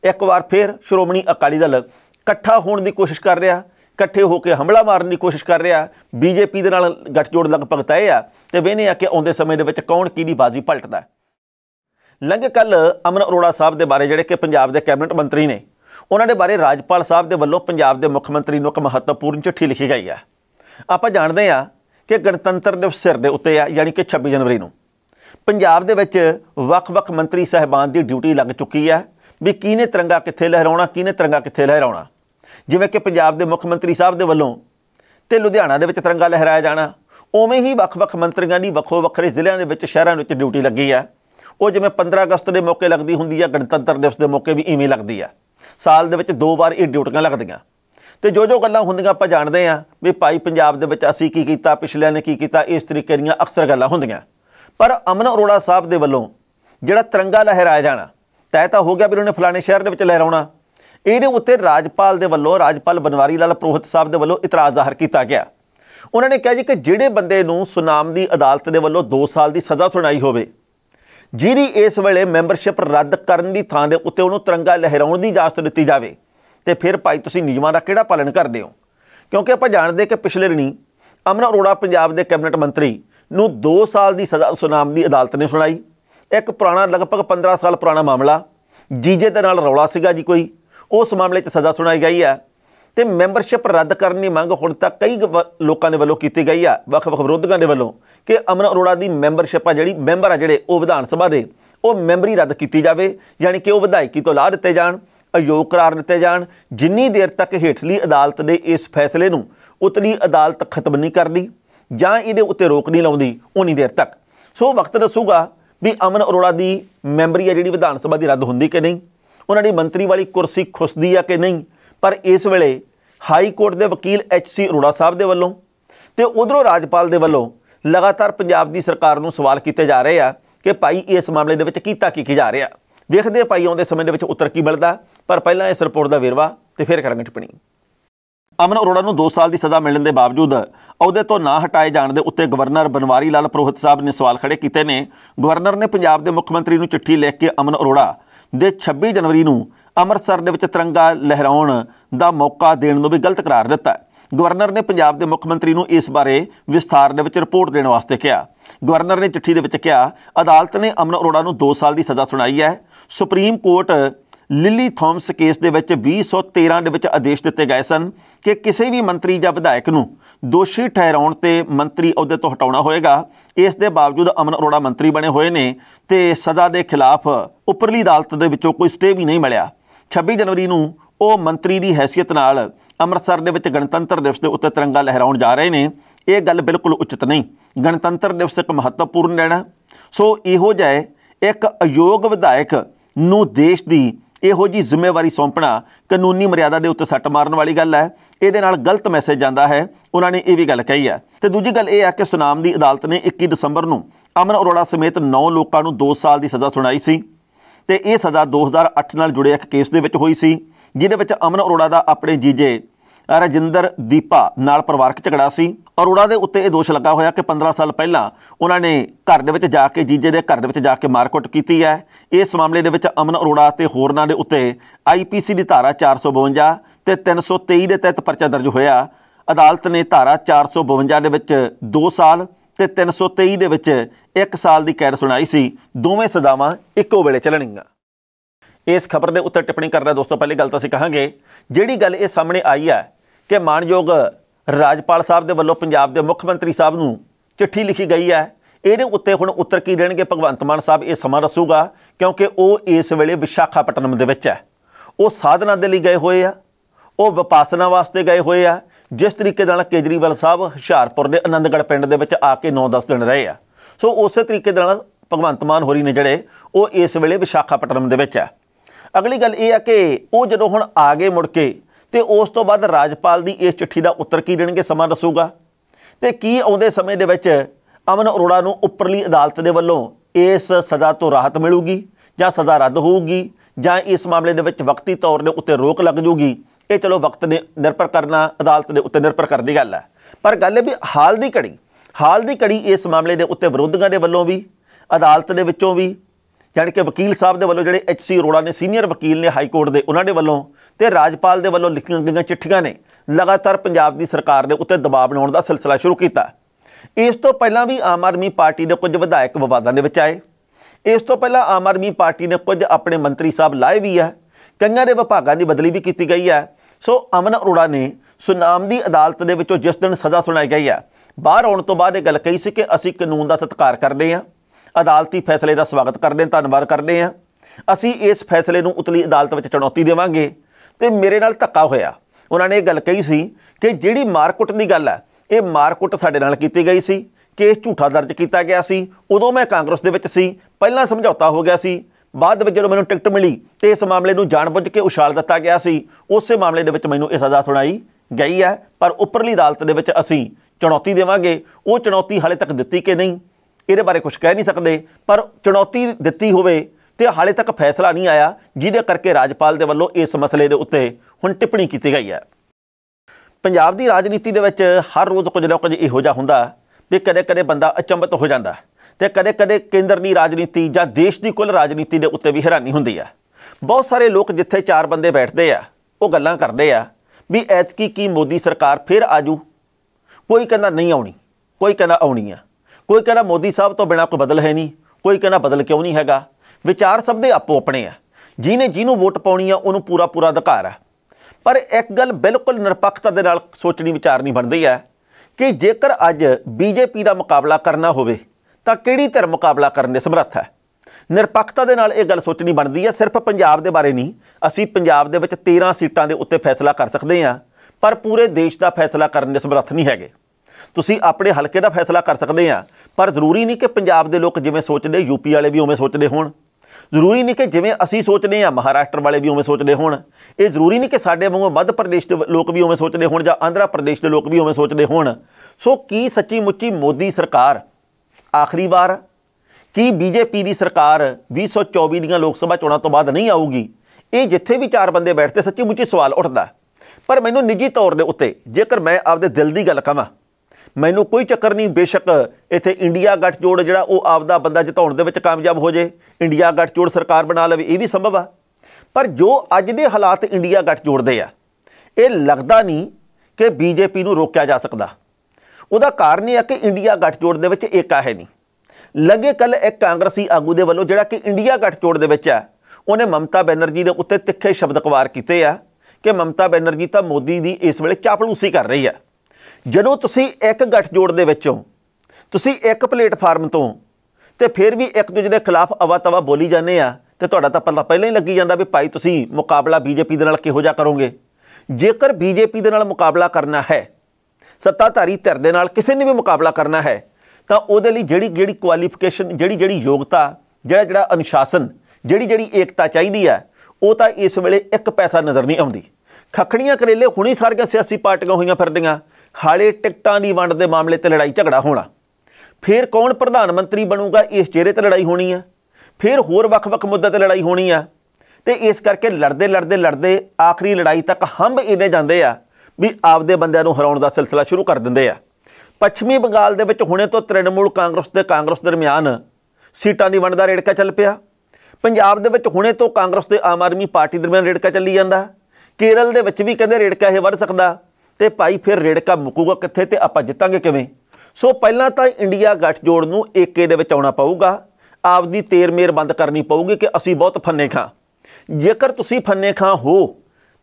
ਇੱਕ ਵਾਰ ਫੇਰ ਸ਼੍ਰੋਮਣੀ ਅਕਾਲੀ ਦਲ ਇਕੱਠਾ ਹੋਣ ਦੀ ਕੋਸ਼ਿਸ਼ ਕਰ ਰਿਹਾ ਇਕੱਠੇ ਹੋ ਕੇ ਹਮਲਾ ਮਾਰਨ ਦੀ ਕੋਸ਼ਿਸ਼ ਕਰ ਰਿਹਾ ਬੀਜੇਪੀ ਦੇ ਨਾਲ ਗੱਠਜੋੜ ਲਗਭਗ ਤੈਅ ਆ ਤੇ ਵੇਨੇ ਆ ਕਿ ਆਉਂਦੇ ਸਮੇਂ ਦੇ ਵਿੱਚ ਕੌਣ ਕਿਹਦੀ ਬਾਜ਼ੀ ਪਲਟਦਾ ਲੰਘ ਕੱਲ ਅਮਨ ਅਰੋੜਾ ਸਾਹਿਬ ਦੇ ਬਾਰੇ ਜਿਹੜੇ ਕਿ ਪੰਜਾਬ ਦੇ ਕੈਬਨਿਟ ਮੰਤਰੀ ਨੇ ਉਹਨਾਂ ਦੇ ਬਾਰੇ ਰਾਜਪਾਲ ਸਾਹਿਬ ਦੇ ਵੱਲੋਂ ਪੰਜਾਬ ਦੇ ਮੁੱਖ ਮੰਤਰੀ ਨੂੰ ਇੱਕ ਮਹੱਤਵਪੂਰਨ ਚਿੱਠੀ ਲਿਖੀ ਗਈ ਆ ਆਪਾਂ ਜਾਣਦੇ ਆ ਕਿ ਗਣਤੰਤਰ ਦਿਵਸ ਸਿਰ ਦੇ ਉੱਤੇ ਆ ਯਾਨੀ ਕਿ 26 ਜਨਵਰੀ ਨੂੰ ਪੰਜਾਬ ਦੇ ਵਿੱਚ ਵੱਖ-ਵੱਖ ਮੰਤਰੀ ਸਹਿਬਾਨ ਦੀ ਡਿਊਟੀ ਲੱਗ ਚੁੱਕੀ ਹੈ ਵੀ ਕਿਹਨੇ ਤਿਰੰਗਾ ਕਿੱਥੇ ਲਹਿਰਾਉਣਾ ਕਿਹਨੇ ਤਿਰੰਗਾ ਕਿੱਥੇ ਲਹਿਰਾਉਣਾ ਜਿਵੇਂ ਕਿ ਪੰਜਾਬ ਦੇ ਮੁੱਖ ਮੰਤਰੀ ਸਾਹਿਬ ਦੇ ਵੱਲੋਂ ਤੇ ਲੁਧਿਆਣਾ ਦੇ ਵਿੱਚ ਤਿਰੰਗਾ ਲਹਿਰਾਇਆ ਜਾਣਾ ਉਵੇਂ ਹੀ ਵੱਖ-ਵੱਖ ਮੰਤਰੀਆਂ ਦੀ ਵੱਖੋ ਵੱਖਰੇ ਜ਼ਿਲ੍ਹਿਆਂ ਦੇ ਵਿੱਚ ਸ਼ਹਿਰਾਂ ਵਿੱਚ ਡਿਊਟੀ ਲੱਗੀ ਹੈ ਉਹ ਜਿਵੇਂ 15 ਅਗਸਤ ਦੇ ਮੌਕੇ ਲੱਗਦੀ ਹੁੰਦੀ ਹੈ ਗਣਤੰਤਰ ਦਿਵਸ ਦੇ ਮੌਕੇ ਵੀ ਇਵੇਂ ਲੱਗਦੀ ਹੈ ਸਾਲ ਦੇ ਵਿੱਚ ਦੋ ਵਾਰ ਇਹ ਡਿਊਟੀਆਂ ਲੱਗਦੀਆਂ ਤੇ ਜੋ ਜੋ ਗੱਲਾਂ ਹੁੰਦੀਆਂ ਆਪਾਂ ਜਾਣਦੇ ਆ ਵੀ ਭਾਈ ਪੰਜਾਬ ਦੇ ਵਿੱਚ ਅਸੀਂ ਕੀ ਕੀਤਾ ਪਿਛਲਿਆਂ ਨੇ ਕੀ ਕੀਤਾ ਇਸ ਤਰੀਕੇ ਦੀਆਂ ਅਕਸਰ ਗੱਲਾਂ ਹੁੰਦੀਆਂ ਪਰ ਅਮਨ ਅਰੋੜਾ ਸਾਹਿਬ ਦੇ ਵੱਲੋਂ ਜਿਹੜਾ ਤਿਰੰਗਾ ਲਹਿਰਾਇਆ ਜਾਣਾ ਤੈ ਤਾਂ ਹੋ ਗਿਆ ਵੀ ਉਹਨੇ ਫਲਾਣੇ ਸ਼ਹਿਰ ਦੇ ਵਿੱਚ ਲਹਿਰਾਉਣਾ ਇਹਦੇ ਉੱਤੇ ਰਾਜਪਾਲ ਦੇ ਵੱਲੋਂ ਰਾਜਪਾਲ ਬਨਵਾਰੀ ਲਾਲ ਪ੍ਰੋਹਿਤ ਸਾਹਿਬ ਦੇ ਵੱਲੋਂ ਇਤਰਾਜ਼ ਜ਼ਾਹਰ ਕੀਤਾ ਗਿਆ ਉਹਨਾਂ ਨੇ ਕਿਹਾ ਜੀ ਕਿ ਜਿਹੜੇ ਬੰਦੇ ਨੂੰ ਸੁਨਾਮ ਦੀ ਅਦਾਲਤ ਦੇ ਵੱਲੋਂ 2 ਸਾਲ ਦੀ ਸਜ਼ਾ ਸੁਣਾਈ ਹੋਵੇ ਜਿਹੜੀ ਇਸ ਵੇਲੇ ਮੈਂਬਰਸ਼ਿਪ ਰੱਦ ਕਰਨ ਦੀ ਥਾਂ ਦੇ ਉੱਤੇ ਉਹਨੂੰ ਤਿਰੰਗਾ ਲਹਿਰਾਉਣ ਦੀ ਇਜਾਜ਼ਤ ਦਿੱਤੀ ਜਾਵੇ ਤੇ ਫਿਰ ਭਾਈ ਤੁਸੀਂ ਨਿਯਮਾਂ ਦਾ ਕਿਹੜਾ ਪਾਲਣ ਕਰਦੇ ਹੋ ਕਿਉਂਕਿ ਆਪਾਂ ਜਾਣਦੇ ਕਿ ਪਿਛਲੇ ਰਣੀ ਅਮਨ ਅਰੋੜਾ ਪੰਜਾਬ ਦੇ ਕੈਬਨਿਟ ਮੰਤਰੀ ਨੂੰ 2 ਸਾਲ ਦੀ ਸਜ਼ਾ ਸੁਨਾਮ ਦੀ ਅਦਾਲਤ ਨੇ ਸੁਣਾਈ ਇੱਕ ਪੁਰਾਣਾ ਲਗਭਗ 15 ਸਾਲ ਪੁਰਾਣਾ ਮਾਮਲਾ ਜੀਜੇ ਦੇ ਨਾਲ ਰੌਲਾ ਸੀਗਾ ਜੀ ਕੋਈ ਉਸ ਮਾਮਲੇ 'ਚ ਸਜ਼ਾ ਸੁਣਾਈ ਗਈ ਹੈ ਤੇ ਮੈਂਬਰਸ਼ਿਪ ਰੱਦ ਕਰਨ ਦੀ ਮੰਗ ਹੁਣ ਤੱਕ ਕਈ ਲੋਕਾਂ ਦੇ ਵੱਲੋਂ ਕੀਤੀ ਗਈ ਆ ਵੱਖ-ਵੱਖ ਵਿਰੋਧਕਾਂ ਦੇ ਵੱਲੋਂ ਕਿ ਅਮਨ ਅਰੋੜਾ ਦੀ ਮੈਂਬਰਸ਼ਿਪ ਆ ਜਿਹੜੀ ਮੈਂਬਰ ਆ ਜਿਹੜੇ ਉਹ ਵਿਧਾਨ ਸਭਾ ਦੇ ਉਹ ਮੈਂਬਰੀ ਰੱਦ ਕੀਤੀ ਜਾਵੇ ਯਾਨੀ ਕਿ ਉਹ ਵਿਧਾਇਕੀ ਤੋਂ ਲਾ ਦਿੱਤੇ ਜਾਣ ਅਯੋਗ ਕਰਾਰ ਦਿੱਤੇ ਜਾਣ ਜਿੰਨੀ ਦੇਰ ਤੱਕ ਹੇਠਲੀ ਅਦਾਲਤ ਦੇ ਇਸ ਫੈਸਲੇ ਨੂੰ ਉਤਲੀ ਅਦਾਲਤ ਖਤਮ ਨਹੀਂ ਕਰਦੀ ਜਾਂ ਇਹਦੇ ਉੱਤੇ ਰੋਕ ਨਹੀਂ ਲਾਉਂਦੀ ਉਨੀ ਦੇਰ ਤੱਕ ਸੋ ਵਕਤ ਦੱਸੂਗਾ ਵੀ ਅਮਨ ਅਰੋੜਾ ਦੀ ਮੈਂਬਰੀ ਹੈ ਜਿਹੜੀ ਵਿਧਾਨ ਸਭਾ ਦੀ ਰੱਦ ਹੁੰਦੀ ਕਿ ਨਹੀਂ ਉਹਨਾਂ ਦੀ ਮੰਤਰੀ ਵਾਲੀ ਕੁਰਸੀ ਖੁੱਸਦੀ ਆ ਕਿ ਨਹੀਂ ਪਰ ਇਸ ਵੇਲੇ ਹਾਈ ਕੋਰਟ ਦੇ ਵਕੀਲ ਐਚ ਸੀ ਅਰੋੜਾ ਸਾਹਿਬ ਦੇ ਵੱਲੋਂ ਤੇ ਉਧਰੋਂ ਰਾਜਪਾਲ ਦੇ ਵੱਲੋਂ ਲਗਾਤਾਰ ਪੰਜਾਬ ਦੀ ਸਰਕਾਰ ਨੂੰ ਸਵਾਲ ਕੀਤੇ ਜਾ ਰਹੇ ਆ ਕਿ ਭਾਈ ਇਸ ਮਾਮਲੇ ਦੇ ਵਿੱਚ ਕੀਤਾ ਕੀ ਕੀ ਜਾ ਰਿਹਾ ਵੇਖਦੇ ਭਾਈ ਆਉਂਦੇ ਸਮੇਂ ਦੇ ਵਿੱਚ ਉੱਤਰ ਕੀ ਮਿਲਦਾ ਪਰ ਪਹਿਲਾਂ ਇਸ ਰਿਪੋਰਟ ਦਾ ਵੇਰਵਾ ਤੇ ਫਿਰ ਕਰਾਂਗੇ ਟਿੱਪਣੀ ਅਮਨ ਅਰੋੜਾ ਨੂੰ 2 ਸਾਲ ਦੀ ਸਜ਼ਾ ਮਿਲਣ ਦੇ ਬਾਵਜੂਦ ਅਹੁਦੇ ਤੋਂ ਨਾ ਹਟਾਏ ਜਾਣ ਦੇ ਉੱਤੇ ਗਵਰਨਰ ਬਨਵਾਰੀ ਲਾਲ ਪ੍ਰੋਹਿਤ ਸਾਹਿਬ ਨੇ ਸਵਾਲ ਖੜੇ ਕੀਤੇ ਨੇ ਗਵਰਨਰ ਨੇ ਪੰਜਾਬ ਦੇ ਮੁੱਖ ਮੰਤਰੀ ਨੂੰ ਚਿੱਠੀ ਲਿਖ ਕੇ ਅਮਨ ਅਰੋੜਾ ਦੇ 26 ਜਨਵਰੀ ਨੂੰ ਅੰਮ੍ਰਿਤਸਰ ਦੇ ਵਿੱਚ ਤਿਰੰਗਾ ਲਹਿਰਾਉਣ ਦਾ ਮੌਕਾ ਦੇਣ ਨੂੰ ਵੀ ਗਲਤ ਕਰਾਰ ਦਿੱਤਾ ਗਵਰਨਰ ਨੇ ਪੰਜਾਬ ਦੇ ਮੁੱਖ ਮੰਤਰੀ ਨੂੰ ਇਸ ਬਾਰੇ ਵਿਸਥਾਰ ਦੇ ਵਿੱਚ ਰਿਪੋਰਟ ਦੇਣ ਵਾਸਤੇ ਕਿਹਾ ਗਵਰਨਰ ਨੇ ਚਿੱਠੀ ਦੇ ਵਿੱਚ ਕਿਹਾ ਅਦਾਲਤ ਨੇ ਅਮਨ ਅਰੋੜਾ ਨੂੰ 2 ਸਾਲ ਦੀ ਸਜ਼ਾ ਸੁਣਾਈ ਹੈ supreme court Lily Thomas case ਦੇ ਵਿੱਚ 2013 ਦੇ ਵਿੱਚ ਆਦੇਸ਼ ਦਿੱਤੇ ਗਏ ਸਨ ਕਿ ਕਿਸੇ ਵੀ ਮੰਤਰੀ ਜਾਂ ਵਿਧਾਇਕ ਨੂੰ ਦੋਸ਼ੀ ਠਹਿਰਾਉਣ ਤੇ ਮੰਤਰੀ ਅਹੁਦੇ ਤੋਂ ਹਟਾਉਣਾ ਹੋਵੇਗਾ ਇਸ ਦੇ ਬਾਵਜੂਦ ਅਮਨ ਅਰੋੜਾ ਮੰਤਰੀ ਬਣੇ ਹੋਏ ਨੇ ਤੇ ਸਜ਼ਾ ਦੇ ਖਿਲਾਫ ਉੱਪਰਲੀ ਅਦਾਲਤ ਦੇ ਵਿੱਚੋਂ ਕੋਈ ਸਟੇ ਵੀ ਨਹੀਂ ਮਿਲਿਆ 26 ਜਨਵਰੀ ਨੂੰ ਉਹ ਮੰਤਰੀ ਦੀ ਹیثیت ਨਾਲ ਅੰਮ੍ਰਿਤਸਰ ਦੇ ਵਿੱਚ ਗਣਤੰਤਰ ਦਿਵਸ ਦੇ ਉੱਤੇ ਤਿਰੰਗਾ ਲਹਿਰਾਉਣ ਜਾ ਰਹੇ ਨੇ ਇਹ ਗੱਲ ਬਿਲਕੁਲ ਉਚਿਤ ਨਹੀਂ ਗਣਤੰਤਰ ਦਿਵਸ ਇੱਕ ਮਹੱਤਵਪੂਰਨ ਦਿਨ ਹੈ ਸੋ ਇਹੋ ਜਿਹਾ ਇੱਕ ਅਯੋਗ ਵਿਧਾਇਕ ਨੂੰ ਦੇਸ਼ ਦੀ ਇਹੋ ਜੀ ਜ਼ਿੰਮੇਵਾਰੀ ਸੌਂਪਣਾ ਕਾਨੂੰਨੀ ਮਰਿਆਦਾ ਦੇ ਉੱਤੇ ਸੱਟ ਮਾਰਨ ਵਾਲੀ ਗੱਲ ਹੈ ਇਹਦੇ ਨਾਲ ਗਲਤ ਮੈਸੇਜ ਜਾਂਦਾ ਹੈ ਉਹਨਾਂ ਨੇ ਇਹ ਵੀ ਗੱਲ ਕਹੀ ਹੈ ਤੇ ਦੂਜੀ ਗੱਲ ਇਹ ਹੈ ਕਿ ਸੁਨਾਮ ਦੀ ਅਦਾਲਤ ਨੇ 21 ਦਸੰਬਰ ਨੂੰ ਅਮਨ ਅਰੋੜਾ ਸਮੇਤ 9 ਲੋਕਾਂ ਨੂੰ 2 ਸਾਲ ਦੀ ਸਜ਼ਾ ਸੁਣਾਈ ਸੀ ਤੇ ਇਹ ਸਜ਼ਾ 2008 ਨਾਲ ਜੁੜੇ ਇੱਕ ਕੇਸ ਦੇ ਵਿੱਚ ਹੋਈ ਸੀ ਜਿਹਦੇ ਵਿੱਚ ਅਮਨ ਅਰੋੜਾ ਦਾ ਆਪਣੇ ਜੀਜੇ ਰਜਿੰਦਰ ਦੀਪਾ ਨਾਲ ਪਰਿਵਾਰਕ ਝਗੜਾ ਸੀ ਅਰੋੜਾ ਦੇ ਉੱਤੇ ਇਹ ਦੋਸ਼ ਲੱਗਾ ਹੋਇਆ ਕਿ 15 ਸਾਲ ਪਹਿਲਾਂ ਉਹਨਾਂ ਨੇ ਘਰ ਦੇ ਵਿੱਚ ਜਾ ਕੇ ਜੀਜੇ ਦੇ ਘਰ ਦੇ ਵਿੱਚ ਜਾ ਕੇ ਮਾਰਕੁੱਟ ਕੀਤੀ ਹੈ ਇਸ ਮਾਮਲੇ ਦੇ ਵਿੱਚ ਅਮਨ ਅਰੋੜਾ ਤੇ ਹੋਰਨਾਂ ਦੇ ਉੱਤੇ ਆਈਪੀਸੀ ਦੀ ਧਾਰਾ 452 ਤੇ 323 ਦੇ ਤਹਿਤ ਪਰਚਾ ਦਰਜ ਹੋਇਆ ਅਦਾਲਤ ਨੇ ਧਾਰਾ 452 ਦੇ ਵਿੱਚ 2 ਸਾਲ ਤੇ 323 ਦੇ ਵਿੱਚ 1 ਸਾਲ ਦੀ ਕੈਦ ਸੁਣਾਈ ਸੀ ਦੋਵੇਂ ਸਜ਼ਾਵਾਂ ਇੱਕੋ ਵੇਲੇ ਚੱਲਣਗੀਆਂ ਇਸ ਖਬਰ ਦੇ ਉੱਤੇ ਟਿੱਪਣੀ ਕਰਦਾ ਦੋਸਤੋ ਪਹਿਲੀ ਗੱਲ ਤਾਂ ਅਸੀਂ ਕਹਾਂਗੇ ਜਿਹੜੀ ਗੱਲ ਇਹ ਸਾਹਮਣੇ ਆਈ ਹੈ ਕਿ ਮਾਨਯੋਗ ਰਾਜਪਾਲ ਸਾਹਿਬ ਦੇ ਵੱਲੋਂ ਪੰਜਾਬ ਦੇ ਮੁੱਖ ਮੰਤਰੀ ਸਾਹਿਬ ਨੂੰ ਚਿੱਠੀ ਲਿਖੀ ਗਈ ਹੈ ਇਹਦੇ ਉੱਤੇ ਹੁਣ ਉੱਤਰ ਕੀ ਦੇਣਗੇ ਭਗਵੰਤ ਮਾਨ ਸਾਹਿਬ ਇਹ ਸਮਾਂ ਰਸੂਗਾ ਕਿਉਂਕਿ ਉਹ ਇਸ ਵੇਲੇ ਵਿਸ਼ਾਖਾਪਟਨਮ ਦੇ ਵਿੱਚ ਹੈ ਉਹ ਸਾਧਨਾ ਦੇ ਲਈ ਗਏ ਹੋਏ ਆ ਉਹ ਵਿਪਾਸਨਾ ਵਾਸਤੇ ਗਏ ਹੋਏ ਆ ਜਿਸ ਤਰੀਕੇ ਨਾਲ ਕੇਜਰੀਵਾਲ ਸਾਹਿਬ ਹੁਸ਼ਿਆਰਪੁਰ ਦੇ ਆਨੰਦਗੜ੍ਹ ਪਿੰਡ ਦੇ ਵਿੱਚ ਆ ਕੇ 9-10 ਦਿਨ ਰਹੇ ਆ ਸੋ ਉਸੇ ਤਰੀਕੇ ਨਾਲ ਭਗਵੰਤ ਮਾਨ ਹੋਰੀ ਨੇ ਜਿਹੜੇ ਉਹ ਇਸ ਵੇਲੇ ਵਿਸ਼ਾਖਾਪਟਨਮ ਦੇ ਵਿੱਚ ਹੈ ਅਗਲੀ ਗੱਲ ਇਹ ਆ ਕਿ ਉਹ ਜਦੋਂ ਹੁਣ ਆ ਗਏ ਮੁੜ ਕੇ ਤੇ ਉਸ ਤੋਂ ਬਾਅਦ ਰਾਜਪਾਲ ਦੀ ਇਸ ਚਿੱਠੀ ਦਾ ਉੱਤਰ ਕੀ ਦੇਣਗੇ ਸਮਾਂ ਦੱਸੂਗਾ ਤੇ ਕੀ ਆਉਂਦੇ ਸਮੇਂ ਦੇ ਵਿੱਚ ਅਮਨ ਅਰੋੜਾ ਨੂੰ ਉੱਪਰਲੀ ਅਦਾਲਤ ਦੇ ਵੱਲੋਂ ਇਸ ਸਜ਼ਾ ਤੋਂ ਰਾਹਤ ਮਿਲੂਗੀ ਜਾਂ ਸਜ਼ਾ ਰੱਦ ਹੋਊਗੀ ਜਾਂ ਇਸ ਮਾਮਲੇ ਦੇ ਵਿੱਚ ਵਕਤੀ ਤੌਰ ਦੇ ਉੱਤੇ ਰੋਕ ਲੱਗ ਜੂਗੀ ਇਹ ਚਲੋ ਵਕਤ ਨੇ ਨਿਰਪਰ ਕਰਨਾ ਅਦਾਲਤ ਦੇ ਉੱਤੇ ਨਿਰਪਰ ਕਰਨ ਦੀ ਗੱਲ ਹੈ ਪਰ ਗੱਲ ਇਹ ਵੀ ਹਾਲ ਦੀ ਘੜੀ ਹਾਲ ਦੀ ਘੜੀ ਇਸ ਮਾਮਲੇ ਦੇ ਉੱਤੇ ਵਿਰੋਧੀਆਂ ਦੇ ਵੱਲੋਂ ਵੀ ਅਦਾਲਤ ਦੇ ਵਿੱਚੋਂ ਵੀ ਜਾਨਕਿ ਵਕੀਲ ਸਾਹਿਬ ਦੇ ਵੱਲੋਂ ਜਿਹੜੇ ਐਚ ਸੀ ਅਰੋੜਾ ਨੇ ਸੀਨੀਅਰ ਵਕੀਲ ਨੇ ਹਾਈ ਕੋਰਟ ਦੇ ਉਹਨਾਂ ਦੇ ਵੱਲੋਂ ਤੇ ਰਾਜਪਾਲ ਦੇ ਵੱਲੋਂ ਲਿਖੀਆਂ ਗਈਆਂ ਚਿੱਠੀਆਂ ਨੇ ਲਗਾਤਾਰ ਪੰਜਾਬ ਦੀ ਸਰਕਾਰ ਦੇ ਉੱਤੇ ਦਬਾਅ ਬਣਾਉਣ ਦਾ ਸਿਲਸਿਲਾ ਸ਼ੁਰੂ ਕੀਤਾ ਇਸ ਤੋਂ ਪਹਿਲਾਂ ਵੀ ਆਮ ਆਦਮੀ ਪਾਰਟੀ ਦੇ ਕੁਝ ਵਿਧਾਇਕ ਵਿਵਾਦਾਂ ਦੇ ਵਿੱਚ ਆਏ ਇਸ ਤੋਂ ਪਹਿਲਾਂ ਆਮ ਆਦਮੀ ਪਾਰਟੀ ਨੇ ਕੁਝ ਆਪਣੇ ਮੰਤਰੀ ਸਾਹਿਬ ਲਾਏ ਵੀ ਆ ਕਈਆਂ ਦੇ ਵਿਭਾਗਾਂ ਦੀ ਬਦਲੀ ਵੀ ਕੀਤੀ ਗਈ ਹੈ ਸੋ ਅਮਨ ਅਰੋੜਾ ਨੇ ਸੁਨਾਮ ਦੀ ਅਦਾਲਤ ਦੇ ਵਿੱਚੋਂ ਜਿਸ ਦਿਨ ਸਜ਼ਾ ਸੁਣਾਈ ਗਈ ਹੈ ਬਾਹਰ ਆਉਣ ਤੋਂ ਬਾਅਦ ਇਹ ਗੱਲ ਕਹੀ ਸੀ ਕਿ ਅਸੀਂ ਕਾਨੂੰਨ ਦਾ ਸਤਿਕਾਰ ਕਰਦੇ ਹਾਂ ਅਦਾਲਤੀ ਫੈਸਲੇ ਦਾ ਸਵਾਗਤ ਕਰਦੇ ਹਾਂ ਧੰਨਵਾਦ ਕਰਦੇ ਹਾਂ ਅਸੀਂ ਇਸ ਫੈਸਲੇ ਨੂੰ ਉਤਲੀ ਅਦਾਲਤ ਵਿੱਚ ਚੁਣੌਤੀ ਦੇਵਾਂਗੇ ਤੇ ਮੇਰੇ ਨਾਲ ਧੱਕਾ ਹੋਇਆ ਉਹਨਾਂ ਨੇ ਇਹ ਗੱਲ ਕਹੀ ਸੀ ਕਿ ਜਿਹੜੀ ਮਾਰਕੁੱਟ ਦੀ ਗੱਲ ਹੈ ਇਹ ਮਾਰਕੁੱਟ ਸਾਡੇ ਨਾਲ ਕੀਤੀ ਗਈ ਸੀ ਕੇਸ ਝੂਠਾ ਦਰਜ ਕੀਤਾ ਗਿਆ ਸੀ ਉਦੋਂ ਮੈਂ ਕਾਂਗਰਸ ਦੇ ਵਿੱਚ ਸੀ ਪਹਿਲਾਂ ਸਮਝੌਤਾ ਹੋ ਗਿਆ ਸੀ ਬਾਅਦ ਵਿੱਚ ਜਦੋਂ ਮੈਨੂੰ ਟਿਕਟ ਮਿਲੀ ਤੇ ਇਸ ਮਾਮਲੇ ਨੂੰ ਜਾਣਬੁੱਝ ਕੇ ਉਛਾਲ ਦਿੱਤਾ ਗਿਆ ਸੀ ਉਸੇ ਮਾਮਲੇ ਦੇ ਵਿੱਚ ਮੈਨੂੰ ਇਹ ਸਜ਼ਾ ਸੁਣਾਈ ਗਈ ਹੈ ਪਰ ਉੱਪਰਲੀ ਅਦਾਲਤ ਦੇ ਵਿੱਚ ਅਸੀਂ ਚੁਣੌਤੀ ਦੇਵਾਂਗੇ ਉਹ ਚੁਣੌਤੀ ਹਾਲੇ ਤੱਕ ਦਿੱਤੀ ਕਿ ਨਹੀਂ ਇਹਦੇ ਬਾਰੇ ਕੁਝ ਕਹਿ ਨਹੀਂ ਸਕਦੇ ਪਰ ਚੁਣੌਤੀ ਦਿੱਤੀ ਹੋਵੇ ਤੇ ਹਾਲੇ ਤੱਕ ਫੈਸਲਾ ਨਹੀਂ ਆਇਆ ਜਿਹਦੇ ਕਰਕੇ ਰਾਜਪਾਲ ਦੇ ਵੱਲੋਂ ਇਸ ਮਸਲੇ ਦੇ ਉੱਤੇ ਹੁਣ ਟਿੱਪਣੀ ਕੀਤੀ ਗਈ ਹੈ ਪੰਜਾਬ ਦੀ ਰਾਜਨੀਤੀ ਦੇ ਵਿੱਚ ਹਰ ਰੋਜ਼ ਕੁਝ ਨਾ ਕੁਝ ਇਹੋ ਜਿਹਾ ਹੁੰਦਾ ਵੀ ਕਦੇ-ਕਦੇ ਬੰਦਾ ਅਚੰਭਤ ਹੋ ਜਾਂਦਾ ਤੇ ਕਦੇ-ਕਦੇ ਕੇਂਦਰ ਦੀ ਰਾਜਨੀਤੀ ਜਾਂ ਦੇਸ਼ ਦੀ ਕੁੱਲ ਰਾਜਨੀਤੀ ਦੇ ਉੱਤੇ ਵੀ ਹੈਰਾਨੀ ਹੁੰਦੀ ਹੈ ਬਹੁਤ ਸਾਰੇ ਲੋਕ ਜਿੱਥੇ ਚਾਰ ਬੰਦੇ ਬੈਠਦੇ ਆ ਉਹ ਗੱਲਾਂ ਕਰਦੇ ਆ ਵੀ ਐਤਕੀ ਕੀ ਮੋਦੀ ਸਰਕਾਰ ਫਿਰ ਆਜੂ ਕੋਈ ਕਹਿੰਦਾ ਨਹੀਂ ਆਉਣੀ ਕੋਈ ਕਹਿੰਦਾ ਆਉਣੀ ਆ ਕੋਈ ਕਹਿੰਦਾ ਮੋਦੀ ਸਾਹਿਬ ਤੋਂ ਬਿਨਾ ਕੋਈ ਬਦਲ ਹੈ ਨਹੀਂ ਕੋਈ ਕਹਿੰਦਾ ਬਦਲ ਕਿਉਂ ਨਹੀਂ ਹੈਗਾ ਵਿਚਾਰ ਸਭ ਦੇ ਆਪੋ ਆਪਣੇ ਆ ਜਿਹਨੇ ਜਿਹਨੂੰ ਵੋਟ ਪਾਉਣੀ ਆ ਉਹਨੂੰ ਪੂਰਾ ਪੂਰਾ ਅਧਿਕਾਰ ਆ ਪਰ ਇੱਕ ਗੱਲ ਬਿਲਕੁਲ ਨਿਰਪੱਖਤਾ ਦੇ ਨਾਲ ਸੋਚਣੀ ਵਿਚਾਰਨੀ ਬਣਦੀ ਆ ਕਿ ਜੇਕਰ ਅੱਜ ਬੀਜੇਪੀ ਦਾ ਮੁਕਾਬਲਾ ਕਰਨਾ ਹੋਵੇ ਤਾਂ ਕਿਹੜੀ ਧਿਰ ਮੁਕਾਬਲਾ ਕਰਨ ਦੇ ਸਮਰੱਥ ਹੈ ਨਿਰਪੱਖਤਾ ਦੇ ਨਾਲ ਇਹ ਗੱਲ ਸੋਚਣੀ ਬਣਦੀ ਆ ਸਿਰਫ ਪੰਜਾਬ ਦੇ ਬਾਰੇ ਨਹੀਂ ਅਸੀਂ ਪੰਜਾਬ ਦੇ ਵਿੱਚ 13 ਸੀਟਾਂ ਦੇ ਉੱਤੇ ਫੈਸਲਾ ਕਰ ਸਕਦੇ ਆ ਪਰ ਪੂਰੇ ਦੇਸ਼ ਦਾ ਫੈਸਲਾ ਕਰਨ ਦੇ ਸਮਰੱਥ ਨਹੀਂ ਹੈਗੇ ਤੁਸੀਂ ਆਪਣੇ ਹਲਕੇ ਦਾ ਫੈਸਲਾ ਕਰ ਸਕਦੇ ਆ ਪਰ ਜ਼ਰੂਰੀ ਨਹੀਂ ਕਿ ਪੰਜਾਬ ਦੇ ਲੋਕ ਜਿਵੇਂ ਸੋਚਦੇ ਯੂਪੀ ਵਾਲੇ ਵੀ ਉਵੇਂ ਸੋਚਦੇ ਹੋਣ ਜ਼ਰੂਰੀ ਨਹੀਂ ਕਿ ਜਿਵੇਂ ਅਸੀਂ ਸੋਚਦੇ ਆ ਮਹਾਰਾਸ਼ਟਰ ਵਾਲੇ ਵੀ ਉਵੇਂ ਸੋਚਦੇ ਹੋਣ ਇਹ ਜ਼ਰੂਰੀ ਨਹੀਂ ਕਿ ਸਾਡੇ ਵਾਂਗੂ ਮੱਧ ਪ੍ਰਦੇਸ਼ ਦੇ ਲੋਕ ਵੀ ਉਵੇਂ ਸੋਚਦੇ ਹੋਣ ਜਾਂ ਆਂਧਰਾ ਪ੍ਰਦੇਸ਼ ਦੇ ਲੋਕ ਵੀ ਉਵੇਂ ਸੋਚਦੇ ਹੋਣ ਸੋ ਕੀ ਸੱਚੀ ਮੁੱਚੀ ਮੋਦੀ ਸਰਕਾਰ ਆਖਰੀ ਵਾਰ ਕੀ ਬੀਜੇਪੀ ਦੀ ਸਰਕਾਰ 2024 ਦੀਆਂ ਲੋਕ ਸਭਾ ਚੋਣਾਂ ਤੋਂ ਬਾਅਦ ਨਹੀਂ ਆਊਗੀ ਇਹ ਜਿੱਥੇ ਵੀ ਚਾਰ ਬੰਦੇ ਬੈਠਦੇ ਸੱਚੀ ਮੁੱਚੀ ਸਵਾਲ ਉੱਠਦਾ ਪਰ ਮੈਨੂੰ ਨਿੱਜੀ ਤੌਰ ਦੇ ਉੱਤੇ ਜੇਕਰ ਮੈਂ ਆਪਦੇ ਦਿਲ ਦੀ ਗੱਲ ਕਹਾਂ ਮੈਨੂੰ ਕੋਈ ਚੱਕਰ ਨਹੀਂ ਬੇਸ਼ੱਕ ਇੱਥੇ ਇੰਡੀਆ ਗੱਠਜੋੜ ਜਿਹੜਾ ਉਹ ਆਪਦਾ ਬੰਦਾ ਜਿਤਾਉਣ ਦੇ ਵਿੱਚ ਕਾਮਯਾਬ ਹੋ ਜੇ ਇੰਡੀਆ ਗੱਠਜੋੜ ਸਰਕਾਰ ਬਣਾ ਲਵੇ ਇਹ ਵੀ ਸੰਭਵ ਆ ਪਰ ਜੋ ਅੱਜ ਦੇ ਹਾਲਾਤ ਇੰਡੀਆ ਗੱਠਜੋੜ ਦੇ ਆ ਇਹ ਲੱਗਦਾ ਨਹੀਂ ਕਿ ਬੀਜੇਪੀ ਨੂੰ ਰੋਕਿਆ ਜਾ ਸਕਦਾ ਉਹਦਾ ਕਾਰਨ ਇਹ ਆ ਕਿ ਇੰਡੀਆ ਗੱਠਜੋੜ ਦੇ ਵਿੱਚ ਏਕਾ ਹੈ ਨਹੀਂ ਲੱਗੇ ਕੱਲ ਇੱਕ ਕਾਂਗਰਸੀ ਆਗੂ ਦੇ ਵੱਲੋਂ ਜਿਹੜਾ ਕਿ ਇੰਡੀਆ ਗੱਠਜੋੜ ਦੇ ਵਿੱਚ ਆ ਉਹਨੇ ਮਮਤਾ ਬੈਨਰਜੀ ਦੇ ਉੱਤੇ ਤਿੱਖੇ ਸ਼ਬਦ ਕਵਾਰ ਕੀਤੇ ਆ ਕਿ ਮਮਤਾ ਬੈਨਰਜੀ ਤਾਂ ਮੋਦੀ ਦੀ ਇਸ ਵੇਲੇ ਚਾਪਲੂਸੀ ਕਰ ਰਹੀ ਆ ਜਦੋਂ ਤੁਸੀਂ ਇੱਕ ਗੱਠਜੋੜ ਦੇ ਵਿੱਚੋਂ ਤੁਸੀਂ ਇੱਕ ਪਲੇਟਫਾਰਮ ਤੋਂ ਤੇ ਫਿਰ ਵੀ ਇੱਕ ਦੂਜੇ ਦੇ ਖਿਲਾਫ ਅਵਾ-ਤਵਾ ਬੋਲੀ ਜਾਂਦੇ ਆ ਤੇ ਤੁਹਾਡਾ ਤਾਂ ਪੱਲਾ ਪਹਿਲਾਂ ਹੀ ਲੱਗੀ ਜਾਂਦਾ ਵੀ ਭਾਈ ਤੁਸੀਂ ਮੁਕਾਬਲਾ ਬੀਜੇਪੀ ਦੇ ਨਾਲ ਕਿਹੋ ਜਿਹਾ ਕਰੋਗੇ ਜੇਕਰ ਬੀਜੇਪੀ ਦੇ ਨਾਲ ਮੁਕਾਬਲਾ ਕਰਨਾ ਹੈ ਸੱਤਾਧਾਰੀ ਧਿਰ ਦੇ ਨਾਲ ਕਿਸੇ ਨੇ ਵੀ ਮੁਕਾਬਲਾ ਕਰਨਾ ਹੈ ਤਾਂ ਉਹਦੇ ਲਈ ਜਿਹੜੀ ਜਿਹੜੀ ਕੁਆਲੀਫਿਕੇਸ਼ਨ ਜਿਹੜੀ ਜਿਹੜੀ ਯੋਗਤਾ ਜਿਹੜਾ ਜਿਹੜਾ ਅਨੁਸ਼ਾਸਨ ਜਿਹੜੀ ਜਿਹੜੀ ਏਕਤਾ ਚਾਹੀਦੀ ਹੈ ਉਹ ਤਾਂ ਇਸ ਵੇਲੇ ਇੱਕ ਪੈਸਾ ਨਜ਼ਰ ਨਹੀਂ ਆਉਂਦੀ ਖੱਖੜੀਆਂ ਕਰੇਲੇ ਹੁਣੀ ਸਾਰੀਆਂ ਸਿਆਸੀ ਪਾਰਟੀਆਂ ਹੋਈਆਂ ਫਿਰਦੀਆਂ ਹਾਲੇ ਟਿਕਟਾਂ ਦੀ ਵੰਡ ਦੇ ਮਾਮਲੇ ਤੇ ਲੜਾਈ ਝਗੜਾ ਹੋਣਾ ਫਿਰ ਕੌਣ ਪ੍ਰਧਾਨ ਮੰਤਰੀ ਬਣੂਗਾ ਇਸ ਚਿਹਰੇ ਤੇ ਲੜਾਈ ਹੋਣੀ ਆ ਫਿਰ ਹੋਰ ਵੱਖ-ਵੱਖ ਮੁੱਦੇ ਤੇ ਲੜਾਈ ਹੋਣੀ ਆ ਤੇ ਇਸ ਕਰਕੇ ਲੜਦੇ ਲੜਦੇ ਲੜਦੇ ਆਖਰੀ ਲੜਾਈ ਤੱਕ ਹੰਬ ਇਹਨੇ ਜਾਂਦੇ ਆ ਵੀ ਆਪਦੇ ਬੰਦਿਆਂ ਨੂੰ ਹਰਾਉਣ ਦਾ ਸਿਲਸਿਲਾ ਸ਼ੁਰੂ ਕਰ ਦਿੰਦੇ ਆ ਪੱਛਮੀ ਬੰਗਾਲ ਦੇ ਵਿੱਚ ਹੁਣੇ ਤੋਂ ਤ੍ਰਿਣਮੂਲ ਕਾਂਗਰਸ ਤੇ ਕਾਂਗਰਸ ਦਰਮਿਆਨ ਸੀਟਾਂ ਦੀ ਵੰਡ ਦਾ ਰੇੜਕਾ ਚੱਲ ਪਿਆ ਪੰਜਾਬ ਦੇ ਵਿੱਚ ਹੁਣੇ ਤੋਂ ਕਾਂਗਰਸ ਤੇ ਆਮ ਆਦਮੀ ਪਾਰਟੀ ਦਰਮਿਆਨ ਰੇੜਕਾ ਚੱਲੀ ਜਾਂਦਾ ਕੇਰਲ ਦੇ ਵਿੱਚ ਵੀ ਕਹਿੰਦੇ ਰੇੜਕਾ ਇਹ ਵੱਧ ਸਕਦਾ ਤੇ ਭਾਈ ਫਿਰ ਰੇੜਕਾ ਮੁਕੂਗਾ ਕਿੱਥੇ ਤੇ ਆਪਾਂ ਜਿੱਤਾਂਗੇ ਕਿਵੇਂ ਸੋ ਪਹਿਲਾਂ ਤਾਂ ਇੰਡੀਆ ਗੱਠਜੋੜ ਨੂੰ ਏਕੇ ਦੇ ਵਿੱਚ ਆਉਣਾ ਪਊਗਾ ਆਪਦੀ ਤੇਰ ਮੇਰ ਬੰਦ ਕਰਨੀ ਪਊਗੀ ਕਿ ਅਸੀਂ ਬਹੁਤ ਫੰਨੇ ਖਾਂ ਜੇਕਰ ਤੁਸੀਂ ਫੰਨੇ ਖਾਂ ਹੋ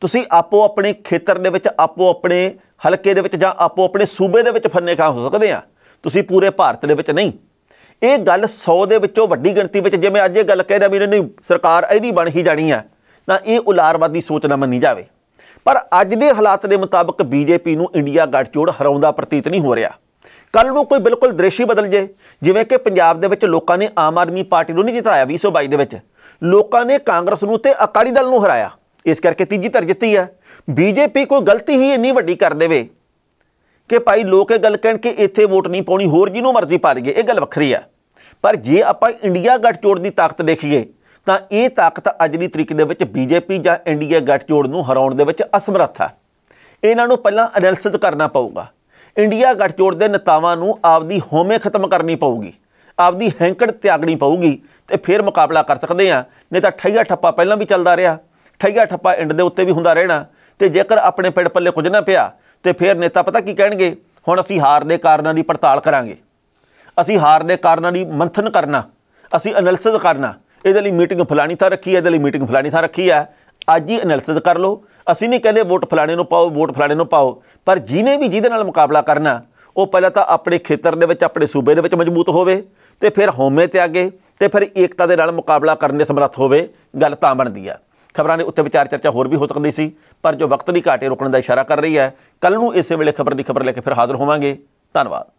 ਤੁਸੀਂ ਆਪੋ ਆਪਣੇ ਖੇਤਰ ਦੇ ਵਿੱਚ ਆਪੋ ਆਪਣੇ ਹਲਕੇ ਦੇ ਵਿੱਚ ਜਾਂ ਆਪੋ ਆਪਣੇ ਸੂਬੇ ਦੇ ਵਿੱਚ ਫੰਨੇ ਖਾਂ ਹੋ ਸਕਦੇ ਆ ਤੁਸੀਂ ਪੂਰੇ ਭਾਰਤ ਦੇ ਵਿੱਚ ਨਹੀਂ ਇਹ ਗੱਲ 100 ਦੇ ਵਿੱਚੋਂ ਵੱਡੀ ਗਿਣਤੀ ਵਿੱਚ ਜਿਵੇਂ ਅੱਜ ਇਹ ਗੱਲ ਕਹਿ ਰਿਹਾ ਵੀ ਨਹੀਂ ਸਰਕਾਰ ਇਹਦੀ ਬਣ ਹੀ ਜਾਣੀ ਆ ਤਾਂ ਇਹ ਉਲਾਰਵਾਦੀ ਸੋਚ ਨਾ ਮੰਨੀ ਜਾਵੇ ਪਰ ਅੱਜ ਦੇ ਹਾਲਾਤ ਦੇ ਮੁਤਾਬਕ ਬੀਜੇਪੀ ਨੂੰ ਇੰਡੀਆ ਜੋੜ ਹਰਾਉਂਦਾ ਪ੍ਰਤੀਤ ਨਹੀਂ ਹੋ ਰਿਹਾ ਕੱਲ ਨੂੰ ਕੋਈ ਬਿਲਕੁਲ ਦ੍ਰਿਸ਼ੀ ਬਦਲ ਜੇ ਜਿਵੇਂ ਕਿ ਪੰਜਾਬ ਦੇ ਵਿੱਚ ਲੋਕਾਂ ਨੇ ਆਮ ਆਦਮੀ ਪਾਰਟੀ ਨੂੰ ਨਹੀਂ ਜਿਤਾਇਆ 2022 ਦੇ ਵਿੱਚ ਲੋਕਾਂ ਨੇ ਕਾਂਗਰਸ ਨੂੰ ਤੇ ਅਕਾਲੀ ਦਲ ਨੂੰ ਹਰਾਇਆ ਇਸ ਕਰਕੇ ਤੀਜੀ ਧਰ ਜਿੱਤੀ ਹੈ ਬੀਜੇਪੀ ਕੋਈ ਗਲਤੀ ਹੀ ਇੰਨੀ ਵੱਡੀ ਕਰ ਦੇਵੇ ਕਿ ਭਾਈ ਲੋਕ ਇਹ ਗੱਲ ਕਹਿਣ ਕਿ ਇੱਥੇ ਵੋਟ ਨਹੀਂ ਪਾਉਣੀ ਹੋਰ ਜਿਹਨੂੰ ਮਰਜ਼ੀ ਪਾ ਲਈਏ ਇਹ ਗੱਲ ਵੱਖਰੀ ਆ ਪਰ ਜੇ ਆਪਾਂ ਇੰਡੀਆ ਜੋੜ ਦੀ ਤਾਕਤ ਦੇਖੀਏ ਤਾਂ ਇਹ ਤਾਕਤ ਅਜਲੀ ਤਰੀਕੇ ਦੇ ਵਿੱਚ ਬੀਜੇਪੀ ਜਾਂ ਇੰਡੀਆ ਗੱਠਜੋੜ ਨੂੰ ਹਰਾਉਣ ਦੇ ਵਿੱਚ ਅਸਮਰੱਥ ਹੈ ਇਹਨਾਂ ਨੂੰ ਪਹਿਲਾਂ ਅਨਲਿਸਿਸ ਕਰਨਾ ਪਊਗਾ ਇੰਡੀਆ ਗੱਠਜੋੜ ਦੇ ਨੇਤਾਵਾਂ ਨੂੰ ਆਪਦੀ ਹੋਮੇ ਖਤਮ ਕਰਨੀ ਪਊਗੀ ਆਪਦੀ ਹੈਂਕੜ ਤਿਆਗਣੀ ਪਊਗੀ ਤੇ ਫਿਰ ਮੁਕਾਬਲਾ ਕਰ ਸਕਦੇ ਆ ਨਹੀਂ ਤਾਂ ਠਈਆ ਠੱਪਾ ਪਹਿਲਾਂ ਵੀ ਚੱਲਦਾ ਰਿਹਾ ਠਈਆ ਠੱਪਾ ਇੰਡ ਦੇ ਉੱਤੇ ਵੀ ਹੁੰਦਾ ਰਹਿਣਾ ਤੇ ਜੇਕਰ ਆਪਣੇ ਪਿੰਡ ਪੱਲੇ ਕੁਝ ਨਾ ਪਿਆ ਤੇ ਫਿਰ ਨੇਤਾ ਪਤਾ ਕੀ ਕਹਿਣਗੇ ਹੁਣ ਅਸੀਂ ਹਾਰ ਦੇ ਕਾਰਨਾਂ ਦੀ ਪੜਤਾਲ ਕਰਾਂਗੇ ਅਸੀਂ ਹਾਰ ਦੇ ਕਾਰਨਾਂ ਦੀ ਮੰਥਨ ਕਰਨਾ ਅਸੀਂ ਅਨਲਿਸਿਸ ਕਰਨਾ ਇਹਦੇ ਲਈ ਮੀਟਿੰਗ ਫਲਾਣੀ ਥਾਂ ਰੱਖੀ ਹੈ ਇਹਦੇ ਲਈ ਮੀਟਿੰਗ ਫਲਾਣੀ ਥਾਂ ਰੱਖੀ ਹੈ ਅੱਜ ਹੀ ਐਨਾਲਿਸਿਸ ਕਰ ਲਓ ਅਸੀਂ ਨਹੀਂ ਕਹਿੰਦੇ ਵੋਟ ਫਲਾਣੇ ਨੂੰ ਪਾਓ ਵੋਟ ਫਲਾਣੇ ਨੂੰ ਪਾਓ ਪਰ ਜਿਨੇ ਵੀ ਜਿਹਦੇ ਨਾਲ ਮੁਕਾਬਲਾ ਕਰਨਾ ਉਹ ਪਹਿਲਾਂ ਤਾਂ ਆਪਣੇ ਖੇਤਰ ਦੇ ਵਿੱਚ ਆਪਣੇ ਸੂਬੇ ਦੇ ਵਿੱਚ ਮਜ਼ਬੂਤ ਹੋਵੇ ਤੇ ਫਿਰ ਹੋਮੇ ਤੇ ਅੱਗੇ ਤੇ ਫਿਰ ਏਕਤਾ ਦੇ ਨਾਲ ਮੁਕਾਬਲਾ ਕਰਨ ਦੇ ਸਮਰੱਥ ਹੋਵੇ ਗੱਲ ਤਾਂ ਬਣਦੀ ਆ ਖਬਰਾਂ ਦੇ ਉੱਤੇ ਵਿਚਾਰ ਚਰਚਾ ਹੋਰ ਵੀ ਹੋ ਸਕਦੀ ਸੀ ਪਰ ਜੋ ਵਕਤ ਦੀ ਘਾਟੇ ਰੁਕਣ ਦਾ ਇਸ਼ਾਰਾ ਕਰ ਰਹੀ ਹੈ ਕੱਲ ਨੂੰ ਇਸੇ ਵੇਲੇ ਖਬਰ ਦੀ ਖਬਰ ਲੈ ਕੇ ਫਿਰ ਹਾਜ਼ਰ ਹੋਵਾਂਗੇ ਧੰਨਵਾਦ